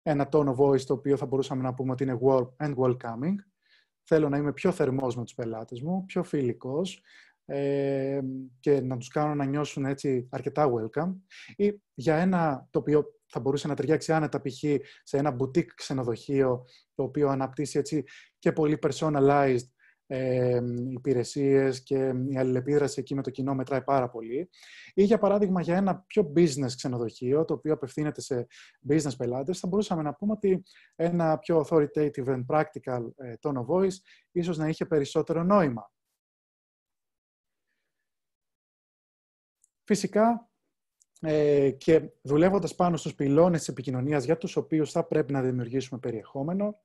ένα tone of voice, το οποίο θα μπορούσαμε να πούμε ότι είναι warm and welcoming. Θέλω να είμαι πιο θερμός με τους πελάτες μου, πιο φιλικός ε, και να τους κάνω να νιώσουν έτσι αρκετά welcome. Ή για ένα το οποίο θα μπορούσε να ταιριάξει άνετα π.χ. σε ένα boutique ξενοδοχείο, το οποίο αναπτύσσει έτσι και πολύ personalized ε, υπηρεσίες και η αλληλεπίδραση εκεί με το κοινό μετράει πάρα πολύ. Ή για παράδειγμα για ένα πιο business ξενοδοχείο, το οποίο απευθύνεται σε business πελάτες, θα μπορούσαμε να πούμε ότι ένα πιο authoritative and practical ε, tone of voice ίσως να είχε περισσότερο νόημα. Φυσικά, ε, και δουλεύοντας πάνω στους πυλώνες της επικοινωνίας για τους οποίους θα πρέπει να δημιουργήσουμε περιεχόμενο.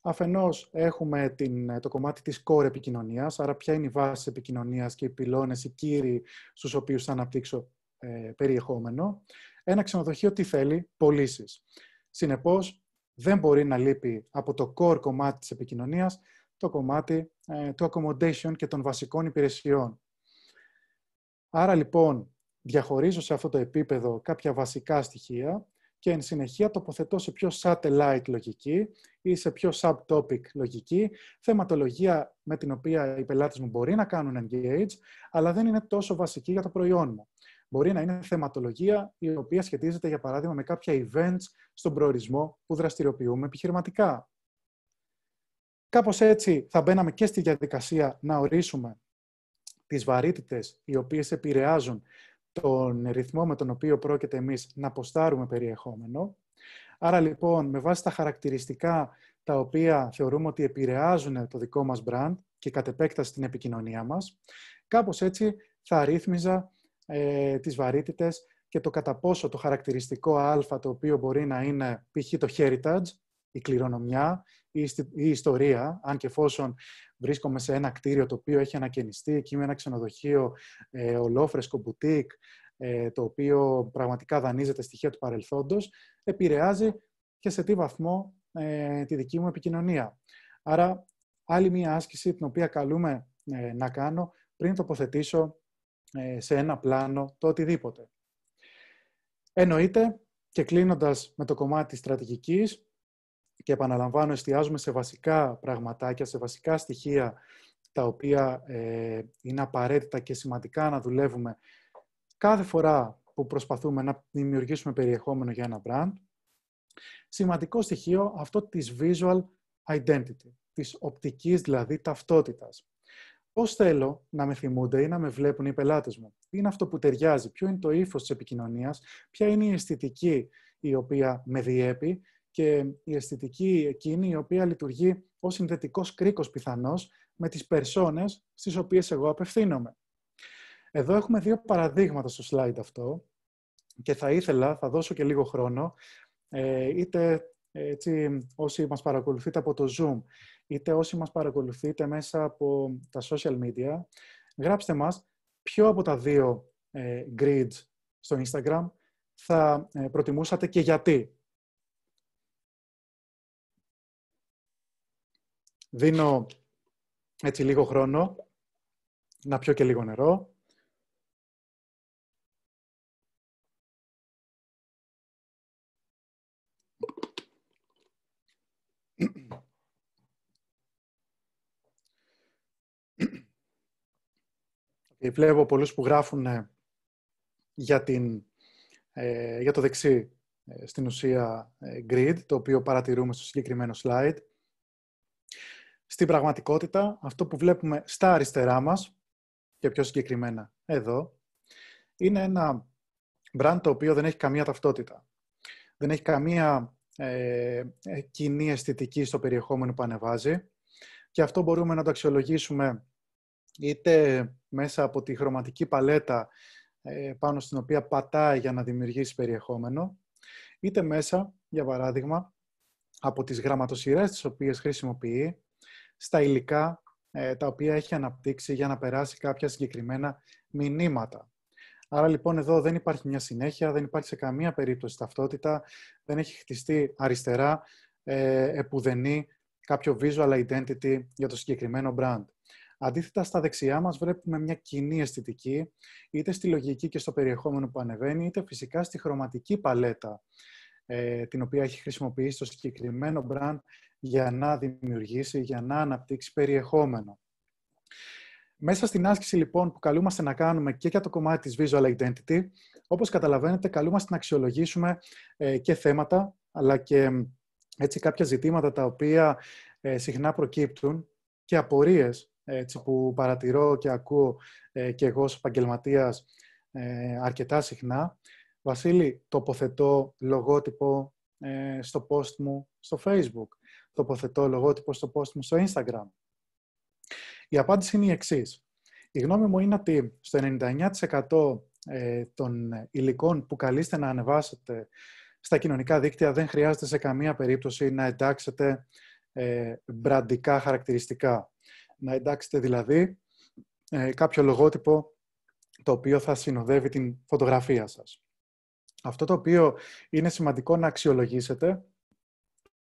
Αφενός έχουμε την, το κομμάτι της core επικοινωνίας, άρα ποια είναι η βάση της επικοινωνίας και οι πυλώνες, οι κύριοι στους οποίους θα αναπτύξω ε, περιεχόμενο. Ένα ξενοδοχείο τι θέλει, πωλήσεις. Συνεπώς, δεν μπορεί να λείπει από το core κομμάτι της επικοινωνίας το κομμάτι ε, του accommodation και των βασικών υπηρεσιών. Άρα λοιπόν, διαχωρίζω σε αυτό το επίπεδο κάποια βασικά στοιχεία και εν συνεχεία τοποθετώ σε πιο satellite λογική ή σε πιο subtopic λογική, θεματολογία με την οποία οι πελάτες μου μπορεί να κάνουν engage, αλλά δεν είναι τόσο βασική για το προϊόν μου. Μπορεί να είναι θεματολογία η οποία σχετίζεται, για παράδειγμα, με κάποια events στον προορισμό που δραστηριοποιούμε επιχειρηματικά. Κάπως έτσι θα μπαίναμε και στη διαδικασία να ορίσουμε τις βαρύτητες οι οποίες επηρεάζουν τον ρυθμό με τον οποίο πρόκειται εμείς να αποστάρουμε περιεχόμενο. Άρα λοιπόν, με βάση τα χαρακτηριστικά τα οποία θεωρούμε ότι επηρεάζουν το δικό μας brand και κατ' επέκταση την επικοινωνία μας, κάπως έτσι θα ρύθμιζα ε, τις βαρύτητες και το κατά πόσο το χαρακτηριστικό α το οποίο μπορεί να είναι π.χ. το heritage, η κληρονομιά ή η ιστορία, αν και εφόσον βρίσκομαι σε ένα κτίριο το οποίο έχει ανακαινιστεί, εκεί με ένα ξενοδοχείο ε, ολόφρεσκο μπουτίκ, ε, το οποίο πραγματικά δανείζεται στοιχεία του παρελθόντος, επηρεάζει και σε τι βαθμό ε, τη δική μου επικοινωνία. Άρα, άλλη μία άσκηση την οποία καλούμε ε, να κάνω πριν τοποθετήσω ε, σε ένα πλάνο το οτιδήποτε. Εννοείται, και κλείνοντας με το κομμάτι της στρατηγικής, και επαναλαμβάνω, εστιάζουμε σε βασικά πραγματάκια, σε βασικά στοιχεία τα οποία ε, είναι απαραίτητα και σημαντικά να δουλεύουμε κάθε φορά που προσπαθούμε να δημιουργήσουμε περιεχόμενο για ένα brand. Σημαντικό στοιχείο αυτό της visual identity, της οπτικής δηλαδή ταυτότητας. Πώς θέλω να με θυμούνται ή να με βλέπουν οι πελάτες μου. Τι είναι αυτό που ταιριάζει, ποιο είναι το ύφος της επικοινωνίας, ποια είναι η αισθητική η οποία με διέπει και η αισθητική εκείνη η οποία λειτουργεί ως συνδετικός κρίκος πιθανώς με τις περσόνες στις οποίες εγώ απευθύνομαι. Εδώ έχουμε δύο παραδείγματα στο slide αυτό και θα ήθελα, θα δώσω και λίγο χρόνο, ε, είτε ε, έτσι, όσοι μας παρακολουθείτε από το Zoom, είτε όσοι μας παρακολουθείτε μέσα από τα social media, γράψτε μας ποιο από τα δύο ε, grids στο Instagram θα προτιμούσατε και γιατί.
Δίνω έτσι λίγο χρόνο να πιω και λίγο νερό.
Βλέπω πολλούς που γράφουν για, την, ε, για το δεξί ε, στην ουσία ε, grid, το οποίο παρατηρούμε στο συγκεκριμένο slide στην πραγματικότητα, αυτό που βλέπουμε στα αριστερά μας, και πιο συγκεκριμένα εδώ, είναι ένα brand το οποίο δεν έχει καμία ταυτότητα. Δεν έχει καμία ε, ε, κοινή αισθητική στο περιεχόμενο που ανεβάζει και αυτό μπορούμε να το αξιολογήσουμε είτε μέσα από τη χρωματική παλέτα ε, πάνω στην οποία πατάει για να δημιουργήσει περιεχόμενο, είτε μέσα, για παράδειγμα, από τις γραμματοσυρές τις οποίες χρησιμοποιεί στα υλικά ε, τα οποία έχει αναπτύξει για να περάσει κάποια συγκεκριμένα μηνύματα. Άρα λοιπόν εδώ δεν υπάρχει μια συνέχεια, δεν υπάρχει σε καμία περίπτωση ταυτότητα, δεν έχει χτιστεί αριστερά ε, επουδενή κάποιο visual identity για το συγκεκριμένο brand. Αντίθετα, στα δεξιά μας βλέπουμε μια κοινή αισθητική, είτε στη λογική και στο περιεχόμενο που ανεβαίνει, είτε φυσικά στη χρωματική παλέτα ε, την οποία έχει χρησιμοποιήσει το συγκεκριμένο brand για να δημιουργήσει, για να αναπτύξει περιεχόμενο. Μέσα στην άσκηση λοιπόν που καλούμαστε να κάνουμε και για το κομμάτι της visual identity, όπως καταλαβαίνετε καλούμαστε να αξιολογήσουμε ε, και θέματα, αλλά και έτσι κάποια ζητήματα τα οποία ε, συχνά προκύπτουν και απορίες έτσι, που παρατηρώ και ακούω ε, και εγώ ως επαγγελματίας αρκετά συχνά, Βασίλη, τοποθετώ λογότυπο ε, στο post μου στο Facebook. Τοποθετώ λογότυπο στο post μου στο Instagram. Η απάντηση είναι η εξής. Η γνώμη μου είναι ότι στο 99% ε, των υλικών που καλείστε να ανεβάσετε στα κοινωνικά δίκτυα δεν χρειάζεται σε καμία περίπτωση να εντάξετε ε, μπραντικά χαρακτηριστικά. Να εντάξετε δηλαδή ε, κάποιο λογότυπο το οποίο θα συνοδεύει την φωτογραφία σας. Αυτό το οποίο είναι σημαντικό να αξιολογήσετε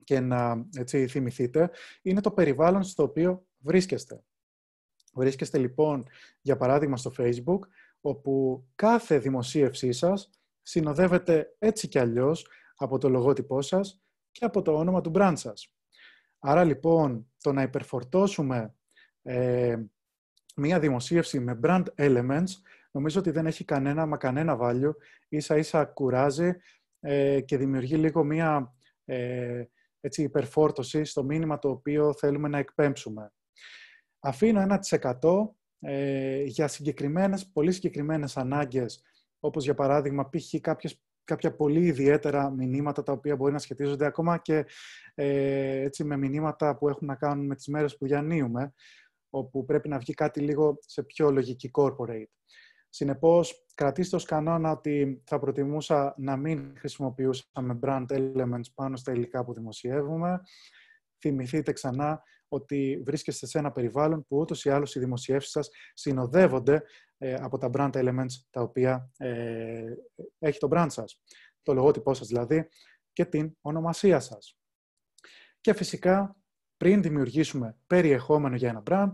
και να έτσι, θυμηθείτε είναι το περιβάλλον στο οποίο βρίσκεστε. Βρίσκεστε λοιπόν, για παράδειγμα, στο Facebook, όπου κάθε δημοσίευσή σας συνοδεύεται έτσι κι αλλιώς από το λογότυπό σας και από το όνομα του brand σας. Άρα λοιπόν, το να υπερφορτώσουμε ε, μία δημοσίευση με brand elements νομίζω ότι δεν έχει κανένα μα κανένα value. Ίσα ίσα κουράζει ε, και δημιουργεί λίγο μία ε, έτσι, υπερφόρτωση στο μήνυμα το οποίο θέλουμε να εκπέμψουμε. Αφήνω 1% ε, για συγκεκριμένες, πολύ συγκεκριμένες ανάγκες, όπως για παράδειγμα π.χ. Κάποιες, κάποια πολύ ιδιαίτερα μηνύματα τα οποία μπορεί να σχετίζονται ακόμα και ε, έτσι, με μηνύματα που έχουν να κάνουν με τις μέρες που διανύουμε, όπου πρέπει να βγει κάτι λίγο σε πιο λογική corporate. Συνεπώς, κρατήστε ως κανόνα ότι θα προτιμούσα να μην χρησιμοποιούσαμε brand elements πάνω στα υλικά που δημοσιεύουμε. Θυμηθείτε ξανά ότι βρίσκεστε σε ένα περιβάλλον που ούτως ή άλλως οι δημοσιεύσεις σας συνοδεύονται ε, από τα brand elements τα οποία ε, έχει το brand σας. Το λογότυπό σας δηλαδή και την ονομασία σας. Και φυσικά, πριν δημιουργήσουμε περιεχόμενο για ένα brand,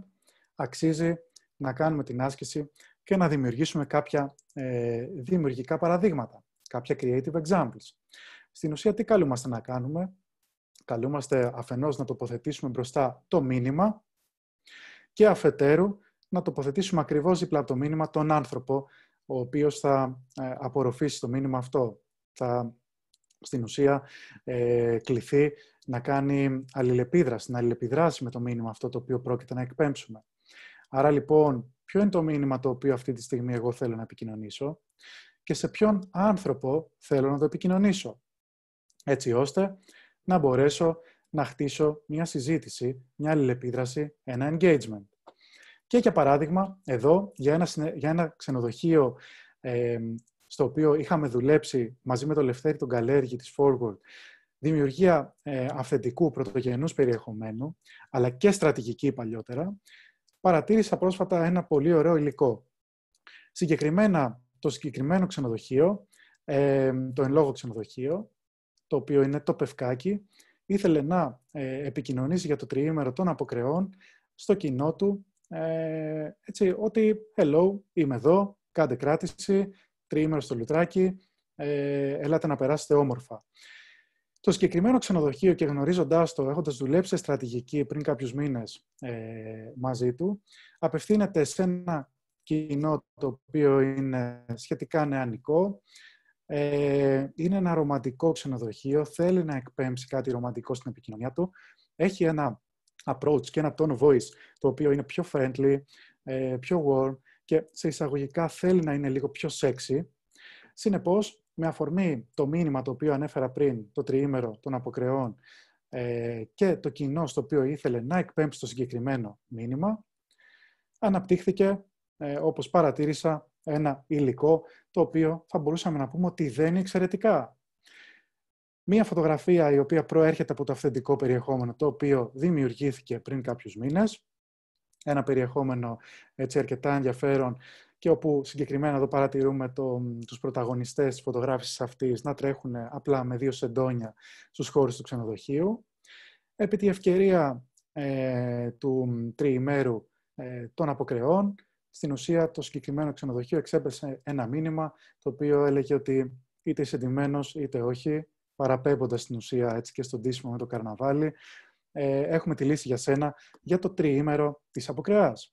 αξίζει να κάνουμε την άσκηση και να δημιουργήσουμε κάποια ε, δημιουργικά παραδείγματα, κάποια creative examples. Στην ουσία, τι καλούμαστε να κάνουμε. Καλούμαστε αφενός να τοποθετήσουμε μπροστά το μήνυμα και αφετέρου να τοποθετήσουμε ακριβώς δίπλα από το μήνυμα τον άνθρωπο ο οποίος θα ε, απορροφήσει το μήνυμα αυτό. Θα, στην ουσία, ε, κληθεί να κάνει αλληλεπίδραση, να αλληλεπιδράσει με το μήνυμα αυτό το οποίο πρόκειται να εκπέμψουμε. Άρα, λοιπόν, ποιο είναι το μήνυμα το οποίο αυτή τη στιγμή εγώ θέλω να επικοινωνήσω και σε ποιον άνθρωπο θέλω να το επικοινωνήσω, έτσι ώστε να μπορέσω να χτίσω μια συζήτηση, μια αλληλεπίδραση, ένα engagement. Και για παράδειγμα, εδώ, για ένα, για ένα ξενοδοχείο στο οποίο είχαμε δουλέψει μαζί με τον Λευτέρη τον Καλέργη της Forward, δημιουργία ε, αυθεντικού πρωτογενούς περιεχομένου, αλλά και στρατηγική παλιότερα, παρατήρησα πρόσφατα ένα πολύ ωραίο υλικό. Συγκεκριμένα το συγκεκριμένο ξενοδοχείο, το εν λόγω ξενοδοχείο, το οποίο είναι το Πευκάκι, ήθελε να ε, επικοινωνήσει για το τριήμερο των αποκρεών στο κοινό του, ε, έτσι, ότι «Hello, είμαι εδώ, κάντε κράτηση, τριήμερο στο Λουτράκι, ελάτε να περάσετε όμορφα». Το συγκεκριμένο ξενοδοχείο και γνωρίζοντάς το, έχοντας δουλέψει σε στρατηγική πριν κάποιους μήνες ε, μαζί του, απευθύνεται σε ένα κοινό το οποίο είναι σχετικά νεανικό. Ε, είναι ένα ρομαντικό ξενοδοχείο, θέλει να εκπέμψει κάτι ρομαντικό στην επικοινωνία του. Έχει ένα approach και ένα tone voice το οποίο είναι πιο friendly, ε, πιο warm και σε εισαγωγικά θέλει να είναι λίγο πιο sexy. Συνεπώς, με αφορμή το μήνυμα το οποίο ανέφερα πριν, το τριήμερο των αποκρεών ε, και το κοινό στο οποίο ήθελε να εκπέμψει το συγκεκριμένο μήνυμα, αναπτύχθηκε, ε, όπως παρατήρησα, ένα υλικό το οποίο θα μπορούσαμε να πούμε ότι δεν είναι εξαιρετικά. Μία φωτογραφία η οποία προέρχεται από το αυθεντικό περιεχόμενο το οποίο δημιουργήθηκε πριν κάποιους μήνες, ένα περιεχόμενο έτσι αρκετά ενδιαφέρον και όπου συγκεκριμένα εδώ παρατηρούμε το, τους πρωταγωνιστές της φωτογράφησης αυτής να τρέχουν απλά με δύο σεντόνια στους χώρους του ξενοδοχείου. Επί τη ευκαιρία ε, του τριημέρου ε, των αποκρεών, στην ουσία το συγκεκριμένο ξενοδοχείο εξέπεσε ένα μήνυμα το οποίο έλεγε ότι είτε είσαι εντυμένος είτε όχι, παραπέμποντας στην ουσία έτσι και στον τίσιμο με το καρναβάλι, ε, έχουμε τη λύση για σένα για το τριήμερο της αποκρεάς.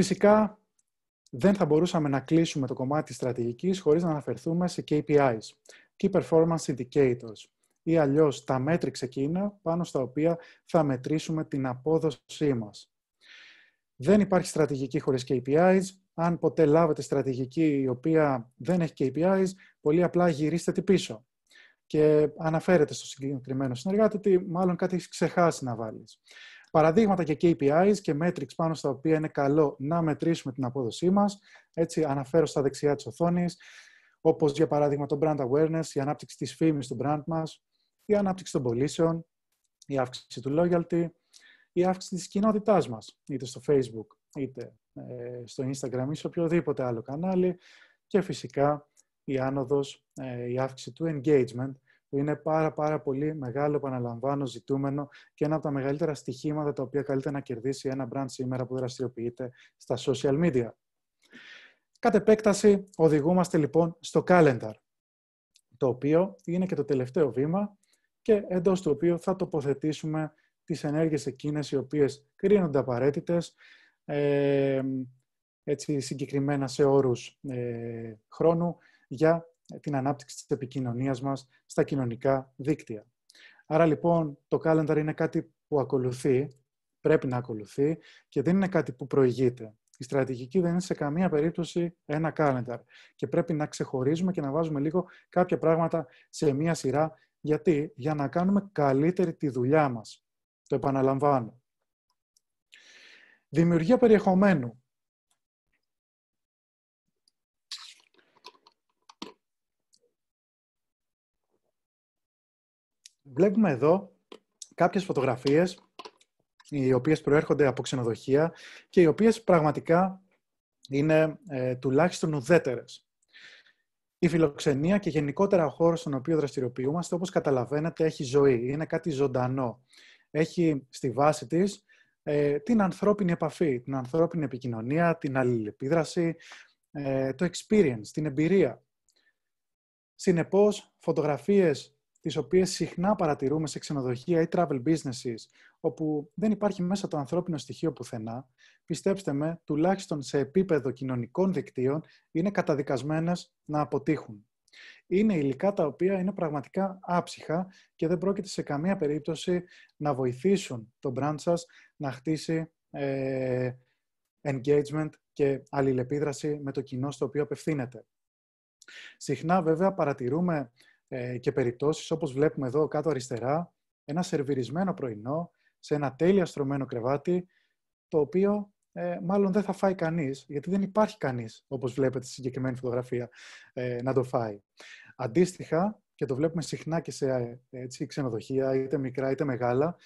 Φυσικά, δεν θα μπορούσαμε να κλείσουμε το κομμάτι στρατηγικής χωρίς να αναφερθούμε σε KPIs, Key Performance Indicators, ή αλλιώς τα metrics εκείνα πάνω στα οποία θα μετρήσουμε την απόδοσή μας. Δεν υπάρχει στρατηγική χωρίς KPIs. Αν ποτέ λάβετε στρατηγική η οποία δεν έχει KPIs, πολύ απλά γυρίστε τη πίσω και αναφέρετε στο συγκεκριμένο συνεργάτη ότι μάλλον κάτι έχεις ξεχάσει να βάλεις. Παραδείγματα και KPIs και metrics πάνω στα οποία είναι καλό να μετρήσουμε την απόδοσή μας. Έτσι, αναφέρω στα δεξιά της οθόνης, όπως για παράδειγμα το brand awareness, η ανάπτυξη της φήμης του brand μας, η ανάπτυξη των πωλήσεων, η αύξηση του loyalty, η αύξηση της κοινότητάς μας, είτε στο facebook, είτε ε, στο instagram ή σε οποιοδήποτε άλλο κανάλι και φυσικά η άνοδος, ε, η αύξηση του engagement, που είναι πάρα, πάρα πολύ μεγάλο, επαναλαμβάνω, ζητούμενο και ένα από τα μεγαλύτερα στοιχήματα τα οποία καλύτερα να κερδίσει ένα μπραντ σήμερα που δραστηριοποιείται στα social media. Κατ' επέκταση, οδηγούμαστε λοιπόν στο calendar, το οποίο είναι και το τελευταίο βήμα και εντός του οποίου θα τοποθετήσουμε τις ενέργειες εκείνες οι οποίες κρίνονται απαραίτητες, ε, έτσι συγκεκριμένα σε όρους ε, χρόνου, για την ανάπτυξη της επικοινωνίας μας στα κοινωνικά δίκτυα. Άρα λοιπόν το calendar είναι κάτι που ακολουθεί, πρέπει να ακολουθεί και δεν είναι κάτι που προηγείται. Η στρατηγική δεν είναι σε καμία περίπτωση ένα calendar και πρέπει να ξεχωρίζουμε και να βάζουμε λίγο κάποια πράγματα σε μία σειρά γιατί για να κάνουμε καλύτερη τη δουλειά μας. Το επαναλαμβάνω. Δημιουργία περιεχομένου.
Βλέπουμε εδώ κάποιες φωτογραφίες
οι οποίες προέρχονται από ξενοδοχεία και οι οποίες πραγματικά είναι ε, τουλάχιστον ουδέτερες. Η φιλοξενία και γενικότερα ο χώρος στον οποίο δραστηριοποιούμαστε, όπως καταλαβαίνετε, έχει ζωή, είναι κάτι ζωντανό. Έχει στη βάση της ε, την ανθρώπινη επαφή, την ανθρώπινη επικοινωνία, την αλληλεπίδραση, ε, το experience, την εμπειρία. Συνεπώς, φωτογραφίες τις οποίες συχνά παρατηρούμε σε ξενοδοχεία ή travel businesses, όπου δεν υπάρχει μέσα το ανθρώπινο στοιχείο πουθενά, πιστέψτε με, τουλάχιστον σε επίπεδο κοινωνικών δικτύων, είναι καταδικασμένες να αποτύχουν. Είναι υλικά τα οποία είναι πραγματικά άψυχα και δεν πρόκειται σε καμία περίπτωση να βοηθήσουν τον brand σας να χτίσει ε, engagement και αλληλεπίδραση με το κοινό στο οποίο απευθύνεται. Συχνά βέβαια παρατηρούμε ε, και περιπτώσεις όπως βλέπουμε εδώ κάτω αριστερά, ένα σερβιρισμένο πρωινό σε ένα τέλεια στρωμένο κρεβάτι, το οποίο ε, μάλλον δεν θα φάει κανείς, γιατί δεν υπάρχει κανείς, όπως βλέπετε στη συγκεκριμένη φωτογραφία, ε, να το φάει. Αντίστοιχα, και το βλέπουμε συχνά και σε ε, έτσι, ξενοδοχεία, είτε μικρά είτε μεγάλα,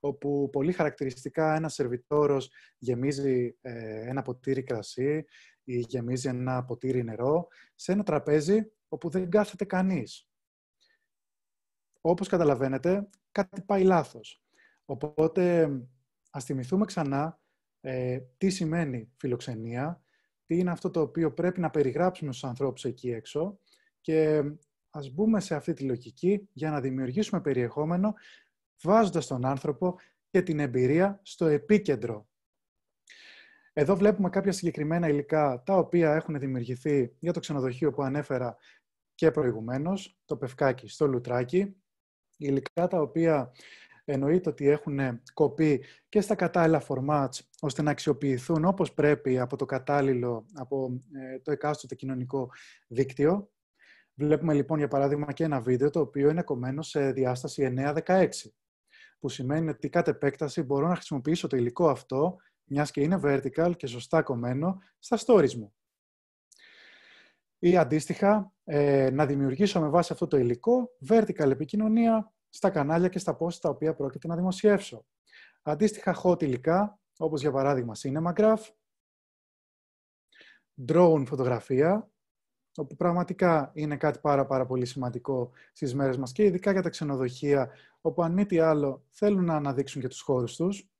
όπου πολύ χαρακτηριστικά ένα σερβιτόρος γεμίζει ε, ένα ποτήρι κρασί ή γεμίζει ένα ποτήρι νερό σε ένα τραπέζι όπου δεν κάθεται κανείς όπως καταλαβαίνετε, κάτι πάει λάθος. Οπότε, ας θυμηθούμε ξανά ε, τι σημαίνει φιλοξενία, τι είναι αυτό το οποίο πρέπει να περιγράψουμε στους ανθρώπους εκεί έξω και ας μπούμε σε αυτή τη λογική για να δημιουργήσουμε περιεχόμενο βάζοντας τον άνθρωπο και την εμπειρία στο επίκεντρο. Εδώ βλέπουμε κάποια συγκεκριμένα υλικά τα οποία έχουν δημιουργηθεί για το ξενοδοχείο που ανέφερα και προηγουμένως, το πευκάκι στο λουτράκι, υλικά τα οποία εννοείται ότι έχουν κοπεί και στα κατάλληλα formats ώστε να αξιοποιηθούν όπως πρέπει από το κατάλληλο, από ε, το εκάστοτε κοινωνικό δίκτυο. Βλέπουμε λοιπόν για παράδειγμα και ένα βίντεο το οποίο είναι κομμένο σε διάσταση 9-16 που σημαίνει ότι κατ' επέκταση μπορώ να χρησιμοποιήσω το υλικό αυτό μιας και είναι vertical και σωστά κομμένο στα stories μου ή αντίστοιχα ε, να δημιουργήσω με βάση αυτό το υλικό vertical επικοινωνία στα κανάλια και στα posts τα οποία πρόκειται να δημοσιεύσω. Αντίστοιχα hot υλικά, όπως για παράδειγμα cinema graph, drone φωτογραφία, όπου πραγματικά είναι κάτι πάρα, πάρα πολύ σημαντικό στις μέρες μας και ειδικά για τα ξενοδοχεία, όπου αν μη τι άλλο θέλουν να αναδείξουν και τους χώρους τους.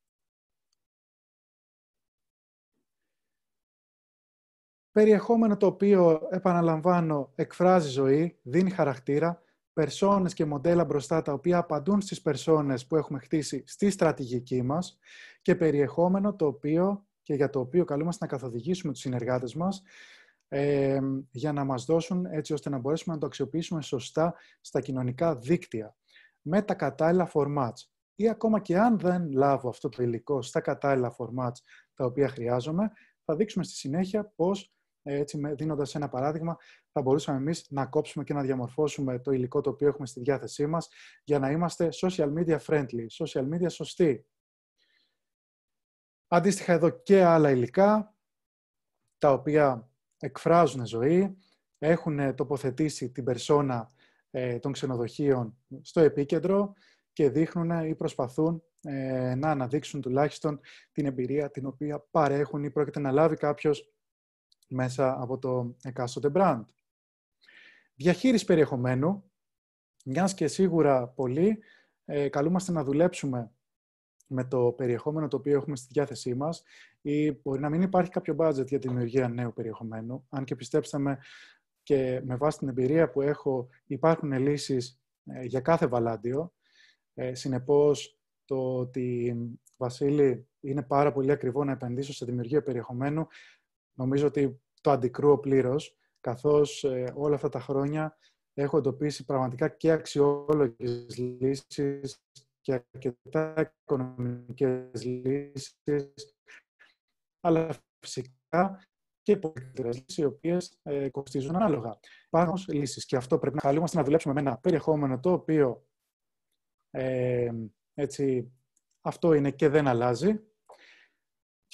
Περιεχόμενο το οποίο, επαναλαμβάνω, εκφράζει ζωή, δίνει χαρακτήρα, περσόνες και μοντέλα μπροστά τα οποία απαντούν στις περσόνες που έχουμε χτίσει στη στρατηγική μας και περιεχόμενο το οποίο και για το οποίο καλούμαστε να καθοδηγήσουμε τους συνεργάτες μας ε, για να μας δώσουν έτσι ώστε να μπορέσουμε να το αξιοποιήσουμε σωστά στα κοινωνικά δίκτυα με τα κατάλληλα formats ή ακόμα και αν δεν λάβω αυτό το υλικό στα κατάλληλα formats τα οποία χρειάζομαι θα δείξουμε στη συνέχεια πώς. Έτσι, δίνοντας ένα παράδειγμα, θα μπορούσαμε εμείς να κόψουμε και να διαμορφώσουμε το υλικό το οποίο έχουμε στη διάθεσή μας για να είμαστε social media friendly, social media σωστοί. Αντίστοιχα, εδώ και άλλα υλικά τα οποία εκφράζουν ζωή, έχουν ε, τοποθετήσει την περσόνα ε, των ξενοδοχείων στο επίκεντρο και δείχνουν ε, ή προσπαθούν να αναδείξουν τουλάχιστον την εμπειρία την οποία παρέχουν ή πρόκειται να λάβει κάποιος μέσα από το εκάστοτε brand. Διαχείριση περιεχομένου, μιας και σίγουρα πολύ, ε, καλούμαστε να δουλέψουμε με το περιεχόμενο το οποίο έχουμε στη διάθεσή μας, ή μπορεί να μην υπάρχει κάποιο budget για τη δημιουργία νέου περιεχομένου, αν και πιστέψτε με και με βάση την εμπειρία που έχω υπάρχουν λύσεις ε, για κάθε βαλάντιο. Ε, συνεπώς το ότι Βασίλη είναι πάρα πολύ ακριβό να επενδύσω σε δημιουργία περιεχομένου νομίζω ότι το αντικρούω πλήρως, καθώς ε, όλα αυτά τα χρόνια έχω εντοπίσει πραγματικά και αξιόλογες λύσεις και αρκετά οικονομικές λύσεις, αλλά φυσικά και πολιτικές λύσεις, οι οποίες ε, κοστίζουν ανάλογα. Υπάρχουν λύσεις και αυτό πρέπει να καλούμαστε να δουλέψουμε με ένα περιεχόμενο το οποίο ε, έτσι, αυτό είναι και δεν αλλάζει,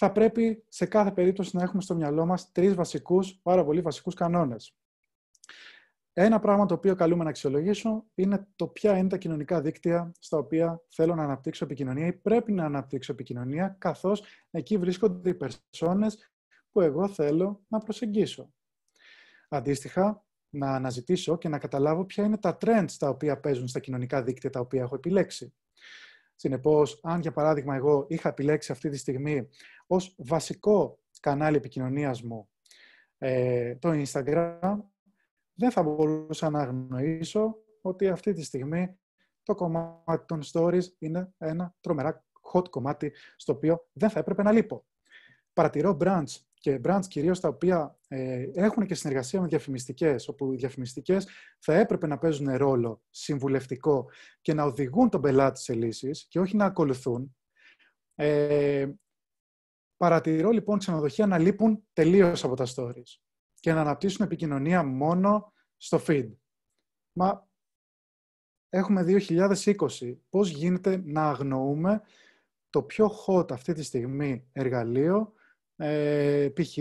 θα πρέπει σε κάθε περίπτωση να έχουμε στο μυαλό μας τρεις βασικούς, πάρα πολύ βασικούς κανόνες. Ένα πράγμα το οποίο καλούμε να αξιολογήσω είναι το ποια είναι τα κοινωνικά δίκτυα στα οποία θέλω να αναπτύξω επικοινωνία ή πρέπει να αναπτύξω επικοινωνία, καθώς εκεί βρίσκονται οι περσόνες που εγώ θέλω να προσεγγίσω. Αντίστοιχα, να αναζητήσω και να καταλάβω ποια είναι τα trends τα οποία παίζουν στα κοινωνικά δίκτυα τα οποία έχω επιλέξει. Συνεπώς, αν για παράδειγμα εγώ είχα επιλέξει αυτή τη στιγμή ως βασικό κανάλι επικοινωνίας μου ε, το Instagram, δεν θα μπορούσα να αγνοήσω ότι αυτή τη στιγμή το κομμάτι των stories είναι ένα τρομερά hot κομμάτι στο οποίο δεν θα έπρεπε να λείπω. Παρατηρώ brands και brands κυρίως τα οποία ε, έχουν και συνεργασία με διαφημιστικές, όπου οι διαφημιστικές θα έπρεπε να παίζουν ρόλο συμβουλευτικό και να οδηγούν τον πελάτη σε λύσεις και όχι να ακολουθούν. Ε, παρατηρώ λοιπόν ξενοδοχεία να λείπουν τελείως από τα stories και να αναπτύσσουν επικοινωνία μόνο στο feed. Μα έχουμε 2020. Πώς γίνεται να αγνοούμε το πιο hot αυτή τη στιγμή εργαλείο ε, π.χ.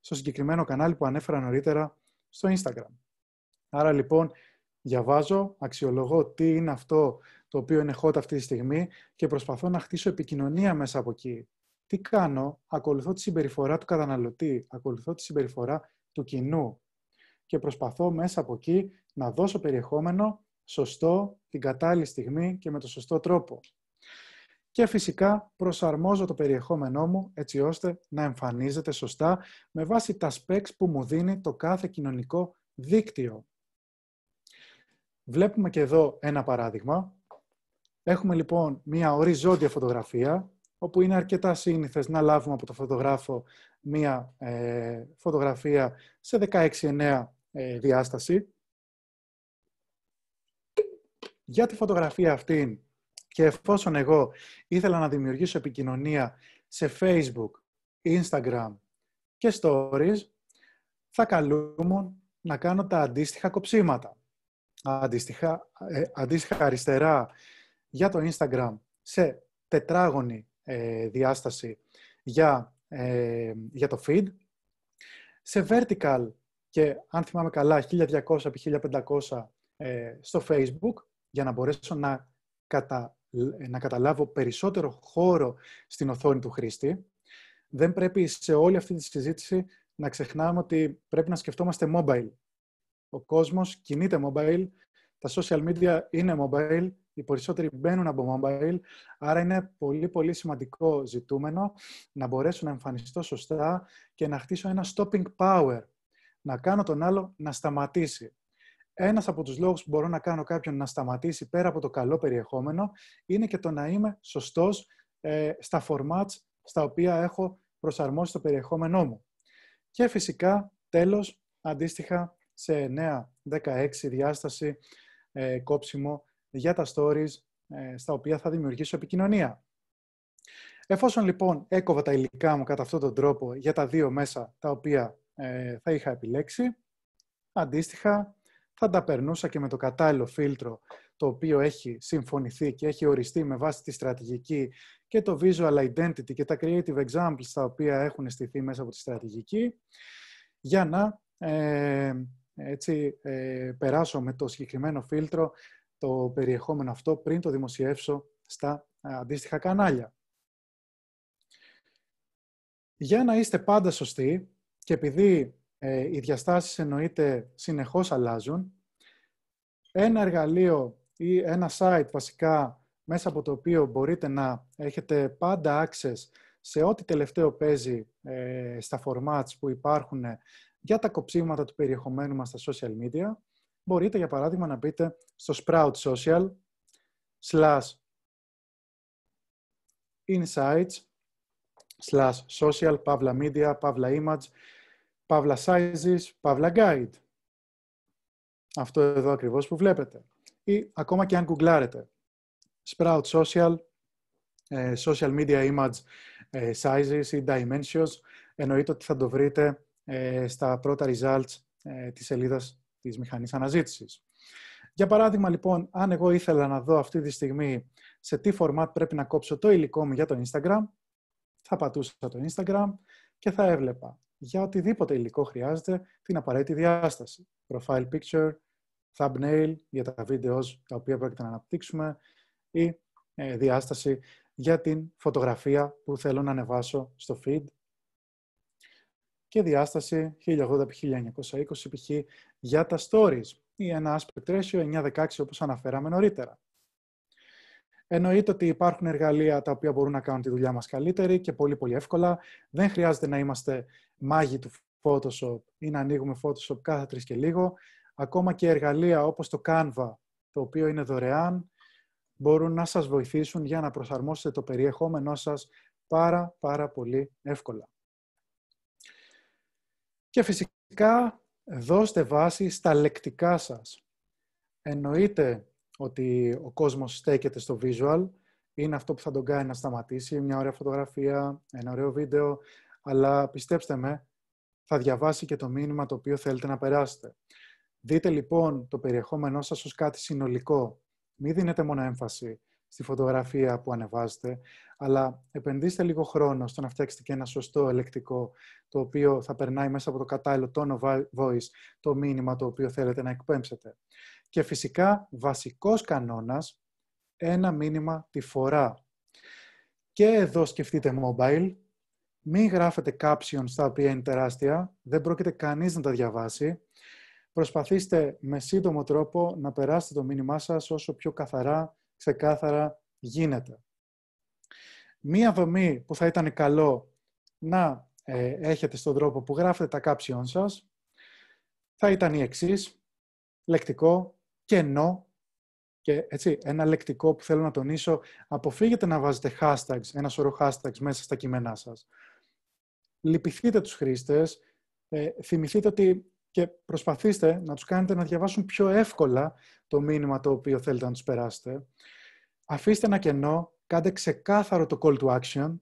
στο συγκεκριμένο κανάλι που ανέφερα νωρίτερα στο Instagram. Άρα λοιπόν διαβάζω, αξιολογώ τι είναι αυτό το οποίο είναι hot αυτή τη στιγμή και προσπαθώ να χτίσω επικοινωνία μέσα από εκεί. Τι κάνω, ακολουθώ τη συμπεριφορά του καταναλωτή, ακολουθώ τη συμπεριφορά του κοινού και προσπαθώ μέσα από εκεί να δώσω περιεχόμενο σωστό, την κατάλληλη στιγμή και με το σωστό τρόπο και φυσικά προσαρμόζω το περιεχόμενό μου έτσι ώστε να εμφανίζεται σωστά με βάση τα specs που μου δίνει το κάθε κοινωνικό δίκτυο. Βλέπουμε και εδώ ένα παράδειγμα. Έχουμε λοιπόν μια οριζόντια φωτογραφία, όπου είναι αρκετά σύνηθες να λάβουμε από το φωτογράφο μια ε, φωτογραφία σε 16-9 ε, διάσταση. Για τη φωτογραφία αυτήν και εφόσον εγώ ήθελα να δημιουργήσω επικοινωνία σε Facebook, Instagram και Stories, θα καλούμουν να κάνω τα αντίστοιχα κοψίματα. Αντίστοιχα, ε, αντίστοιχα αριστερά για το Instagram σε τετράγωνη ε, διάσταση για, ε, για το feed, σε vertical και αν θυμάμαι καλά 1200 1500 στο Facebook για να μπορέσω να κατα ε, να καταλάβω περισσότερο χώρο στην οθόνη του χρήστη, δεν πρέπει σε όλη αυτή τη συζήτηση να ξεχνάμε ότι πρέπει να σκεφτόμαστε mobile. Ο κόσμος κινείται mobile, τα social media είναι mobile, οι περισσότεροι μπαίνουν από mobile, άρα είναι πολύ πολύ σημαντικό ζητούμενο να μπορέσω να εμφανιστώ σωστά και να χτίσω ένα stopping power, να κάνω τον άλλο να σταματήσει ένας από τους λόγους που μπορώ να κάνω κάποιον να σταματήσει πέρα από το καλό περιεχόμενο είναι και το να είμαι σωστός ε, στα formats στα οποία έχω προσαρμόσει το περιεχόμενό μου. Και φυσικά, τέλος, αντίστοιχα σε 9-16 διάσταση ε, κόψιμο για τα stories ε, στα οποία θα δημιουργήσω επικοινωνία. Εφόσον λοιπόν έκοβα τα υλικά μου κατά αυτόν τον τρόπο για τα δύο μέσα τα οποία θα είχα επιλέξει, αντίστοιχα θα τα περνούσα και με το κατάλληλο φίλτρο το οποίο έχει συμφωνηθεί και έχει οριστεί με βάση τη στρατηγική και το visual identity και τα creative examples τα οποία έχουν στηθεί μέσα από τη στρατηγική για να ε, έτσι, ε, περάσω με το συγκεκριμένο φίλτρο το περιεχόμενο αυτό πριν το δημοσιεύσω στα αντίστοιχα κανάλια. Για να είστε πάντα σωστοί και επειδή ε, οι διαστάσεις εννοείται συνεχώς αλλάζουν. Ένα εργαλείο ή ένα site βασικά μέσα από το οποίο μπορείτε να έχετε πάντα access σε ό,τι τελευταίο παίζει ε, στα formats που υπάρχουν για τα κοψίματα του περιεχομένου μας στα social media. Μπορείτε για παράδειγμα να μπείτε στο Sprout Social slash insights slash social, παύλα media, παύλα image Παύλα Sizes, Παύλα Guide. Αυτό εδώ ακριβώς που βλέπετε. Ή ακόμα και αν γκουγκλάρετε. Sprout Social, ε, Social Media Image ε, Sizes ή Dimensions. Εννοείται ότι θα το βρείτε ε, στα πρώτα results της σελίδας της μηχανής αναζήτησης. Για παράδειγμα, λοιπόν, αν εγώ ήθελα να δω αυτή τη στιγμή σε τι format πρέπει να κόψω το υλικό μου για το Instagram, θα πατούσα το Instagram και θα έβλεπα για οτιδήποτε υλικό χρειάζεται την απαραίτητη διάσταση. Profile picture, thumbnail για τα βίντεος τα οποία πρόκειται να αναπτύξουμε ή ε, διάσταση για την φωτογραφία που θέλω να ανεβάσω στο feed και διάσταση 1080x1920 π.χ. για τα stories ή ένα aspect ratio 916 όπως αναφέραμε νωρίτερα. Εννοείται ότι υπάρχουν εργαλεία τα οποία μπορούν να κάνουν τη δουλειά μας καλύτερη και πολύ πολύ εύκολα. Δεν χρειάζεται να είμαστε μάγοι του Photoshop ή να ανοίγουμε Photoshop κάθε τρεις και λίγο. Ακόμα και εργαλεία όπως το Canva, το οποίο είναι δωρεάν, μπορούν να σας βοηθήσουν για να προσαρμόσετε το περιεχόμενό σας πάρα πάρα πολύ εύκολα. Και φυσικά δώστε βάση στα λεκτικά σας. Εννοείται ότι ο κόσμος στέκεται στο visual, είναι αυτό που θα τον κάνει να σταματήσει μια ωραία φωτογραφία, ένα ωραίο βίντεο, αλλά πιστέψτε με, θα διαβάσει και το μήνυμα το οποίο θέλετε να περάσετε. Δείτε λοιπόν το περιεχόμενό σας ως κάτι συνολικό. Μην δίνετε μόνο έμφαση στη φωτογραφία που ανεβάζετε, αλλά επενδύστε λίγο χρόνο στο να φτιάξετε και ένα σωστό ελεκτικό, το οποίο θα περνάει μέσα από το κατάλληλο tone of voice, το μήνυμα το οποίο θέλετε να εκπέμψετε. Και φυσικά, βασικός κανόνας, ένα μήνυμα τη φορά. Και εδώ σκεφτείτε mobile, μην γράφετε κάψιον στα οποία είναι τεράστια, δεν πρόκειται κανείς να τα διαβάσει. Προσπαθήστε με σύντομο τρόπο να περάσετε το μήνυμά σας όσο πιο καθαρά, ξεκάθαρα γίνεται. Μία δομή που θα ήταν καλό να ε, έχετε στον τρόπο που γράφετε τα κάψιον σας θα ήταν η εξής, λεκτικό, κενό, και έτσι, ένα λεκτικό που θέλω να τονίσω, αποφύγετε να βάζετε hashtags, ένα σωρό hashtags μέσα στα κείμενά σας λυπηθείτε τους χρήστες, ε, θυμηθείτε ότι και προσπαθήστε να τους κάνετε να διαβάσουν πιο εύκολα το μήνυμα το οποίο θέλετε να τους περάσετε. Αφήστε ένα κενό, κάντε ξεκάθαρο το call to action,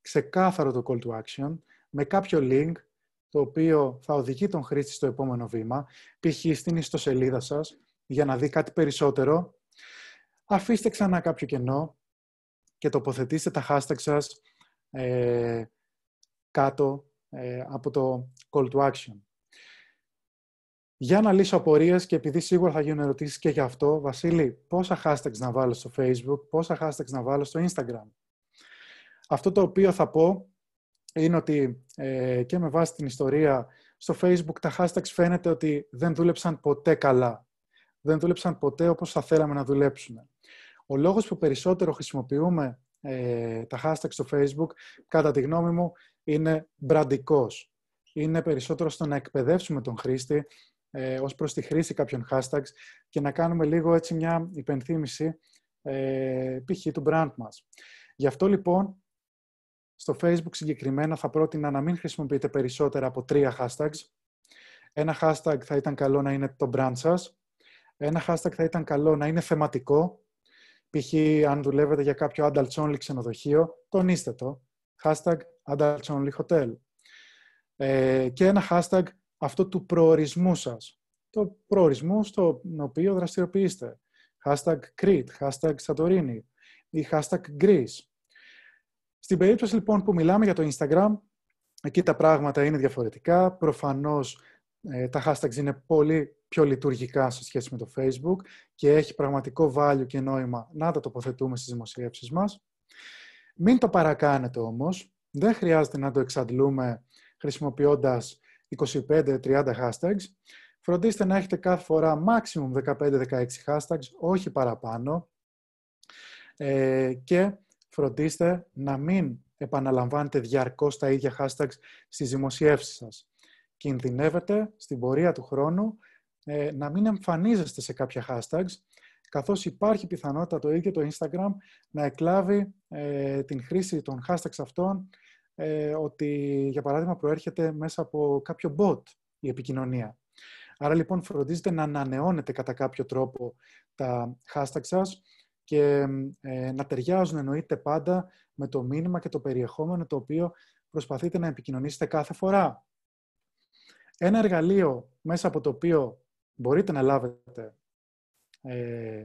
ξεκάθαρο το call to action, με κάποιο link το οποίο θα οδηγεί τον χρήστη στο επόμενο βήμα, π.χ. στην ιστοσελίδα σας, για να δει κάτι περισσότερο. Αφήστε ξανά κάποιο κενό και τοποθετήστε τα hashtag σας ε, κάτω ε, από το call to action. Για να λύσω απορίες και επειδή σίγουρα θα γίνουν ερωτήσεις και γι' αυτό, Βασίλη, πόσα hashtags να βάλω στο Facebook, πόσα hashtags να βάλω στο Instagram. Αυτό το οποίο θα πω είναι ότι ε, και με βάση την ιστορία στο Facebook τα hashtags φαίνεται ότι δεν δούλεψαν ποτέ καλά. Δεν δούλεψαν ποτέ όπως θα θέλαμε να δουλέψουμε. Ο λόγος που περισσότερο χρησιμοποιούμε ε, τα hashtags στο Facebook, κατά τη γνώμη μου, είναι μπραντικός. Είναι περισσότερο στο να εκπαιδεύσουμε τον χρήστη ε, ως προς τη χρήση κάποιων hashtags και να κάνουμε λίγο έτσι μια υπενθύμηση ε, π.χ. του brand μας. Γι' αυτό λοιπόν στο Facebook συγκεκριμένα θα πρότεινα να μην χρησιμοποιείτε περισσότερα από τρία hashtags. Ένα hashtag θα ήταν καλό να είναι το brand σας. Ένα hashtag θα ήταν καλό να είναι θεματικό. Π.χ. αν δουλεύετε για κάποιο adults only ξενοδοχείο, τονίστε το. Hashtag Adults Only Hotel. Ε, και ένα hashtag αυτό του προορισμού σας. Το προορισμό στο οποίο δραστηριοποιείστε. Hashtag Crete, hashtag Santorini ή hashtag Greece. Στην περίπτωση λοιπόν που μιλάμε για το Instagram, εκεί τα πράγματα είναι διαφορετικά. Προφανώς ε, τα hashtags είναι πολύ πιο λειτουργικά σε σχέση με το Facebook και έχει πραγματικό value και νόημα να τα τοποθετούμε στις δημοσιεύσεις μας. Μην το παρακάνετε όμως, δεν χρειάζεται να το εξαντλούμε χρησιμοποιώντας 25-30 hashtags. Φροντίστε να έχετε κάθε φορά maximum 15-16 hashtags, όχι παραπάνω. Ε, και φροντίστε να μην επαναλαμβάνετε διαρκώς τα ίδια hashtags στις δημοσιεύσεις σας. Κινδυνεύετε στην πορεία του χρόνου ε, να μην εμφανίζεστε σε κάποια hashtags καθώς υπάρχει πιθανότητα το ίδιο το Instagram να εκλάβει ε, την χρήση των hashtags αυτών ε, ότι, για παράδειγμα, προέρχεται μέσα από κάποιο bot η επικοινωνία. Άρα, λοιπόν, φροντίζετε να ανανεώνετε κατά κάποιο τρόπο τα hashtags σας και ε, να ταιριάζουν, εννοείται, πάντα με το μήνυμα και το περιεχόμενο το οποίο προσπαθείτε να επικοινωνήσετε κάθε φορά. Ένα εργαλείο μέσα από το οποίο μπορείτε να λάβετε ε,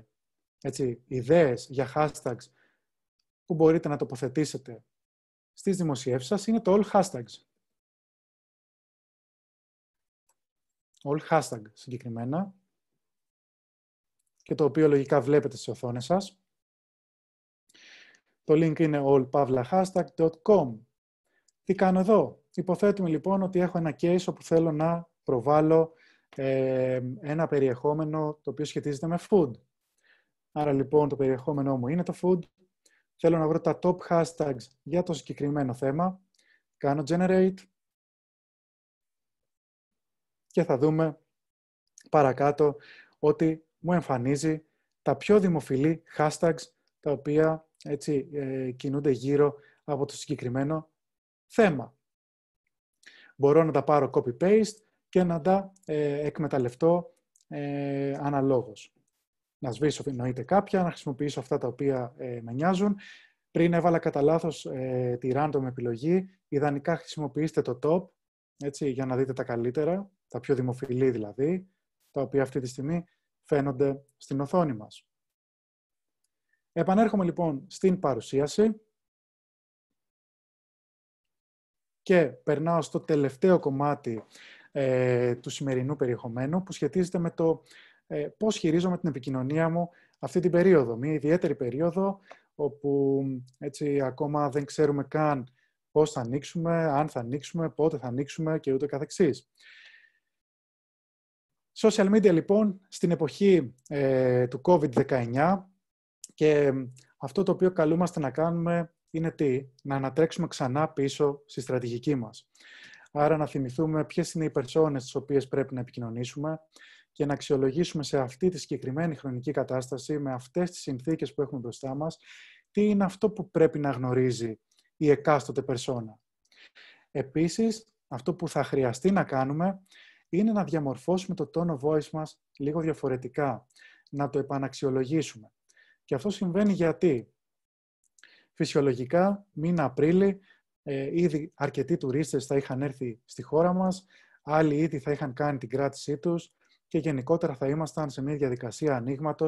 έτσι, ιδέες για hashtags που μπορείτε να τοποθετήσετε
στις δημοσιεύσεις σας είναι το all hashtags. All hashtag συγκεκριμένα και το
οποίο λογικά βλέπετε στις οθόνες σας. Το link είναι allpavlahashtag.com. Τι κάνω εδώ. Υποθέτουμε λοιπόν ότι έχω ένα case όπου θέλω να προβάλλω ένα περιεχόμενο το οποίο σχετίζεται με food. Άρα λοιπόν το περιεχόμενό μου είναι το food. Θέλω να βρω τα top hashtags για το συγκεκριμένο θέμα. Κάνω generate και θα δούμε παρακάτω ότι μου εμφανίζει τα πιο δημοφιλή hashtags τα οποία έτσι ε, κινούνται γύρω από το συγκεκριμένο θέμα. Μπορώ να τα πάρω copy-paste και να τα ε, εκμεταλλευτώ ε, αναλόγως. Να σβήσω εννοείται κάποια, να χρησιμοποιήσω αυτά τα οποία μενιάζουν με νοιάζουν. Πριν έβαλα κατά λάθος ε, τη random επιλογή. Ιδανικά χρησιμοποιήστε το top έτσι, για να δείτε τα καλύτερα, τα πιο δημοφιλή δηλαδή, τα οποία αυτή τη στιγμή φαίνονται στην οθόνη μας. Επανέρχομαι λοιπόν στην παρουσίαση και περνάω στο τελευταίο κομμάτι ε, του σημερινού περιεχομένου που σχετίζεται με το ε, πώς χειρίζομαι την επικοινωνία μου αυτή την περίοδο. Μια ιδιαίτερη περίοδο όπου έτσι ακόμα δεν ξέρουμε καν πώς θα ανοίξουμε, αν θα ανοίξουμε, πότε θα ανοίξουμε και ούτω καθεξής. Social media λοιπόν στην εποχή ε, του COVID-19 και αυτό το οποίο καλούμαστε να κάνουμε είναι τι, να ανατρέξουμε ξανά πίσω στη στρατηγική μας. Άρα να θυμηθούμε ποιες είναι οι περσόνες τις οποίες πρέπει να επικοινωνήσουμε και να αξιολογήσουμε σε αυτή τη συγκεκριμένη χρονική κατάσταση, με αυτές τις συνθήκες που έχουμε μπροστά μας, τι είναι αυτό που πρέπει να γνωρίζει η εκάστοτε περσόνα. Επίσης, αυτό που θα χρειαστεί να κάνουμε είναι να διαμορφώσουμε το τόνο voice μας λίγο διαφορετικά, να το επαναξιολογήσουμε. Και αυτό συμβαίνει γιατί. Φυσιολογικά, μήνα Απρίλη, ε, ήδη αρκετοί τουρίστες θα είχαν έρθει στη χώρα μας, άλλοι ήδη θα είχαν κάνει την κράτησή τους και γενικότερα θα ήμασταν σε μια διαδικασία ανοίγματος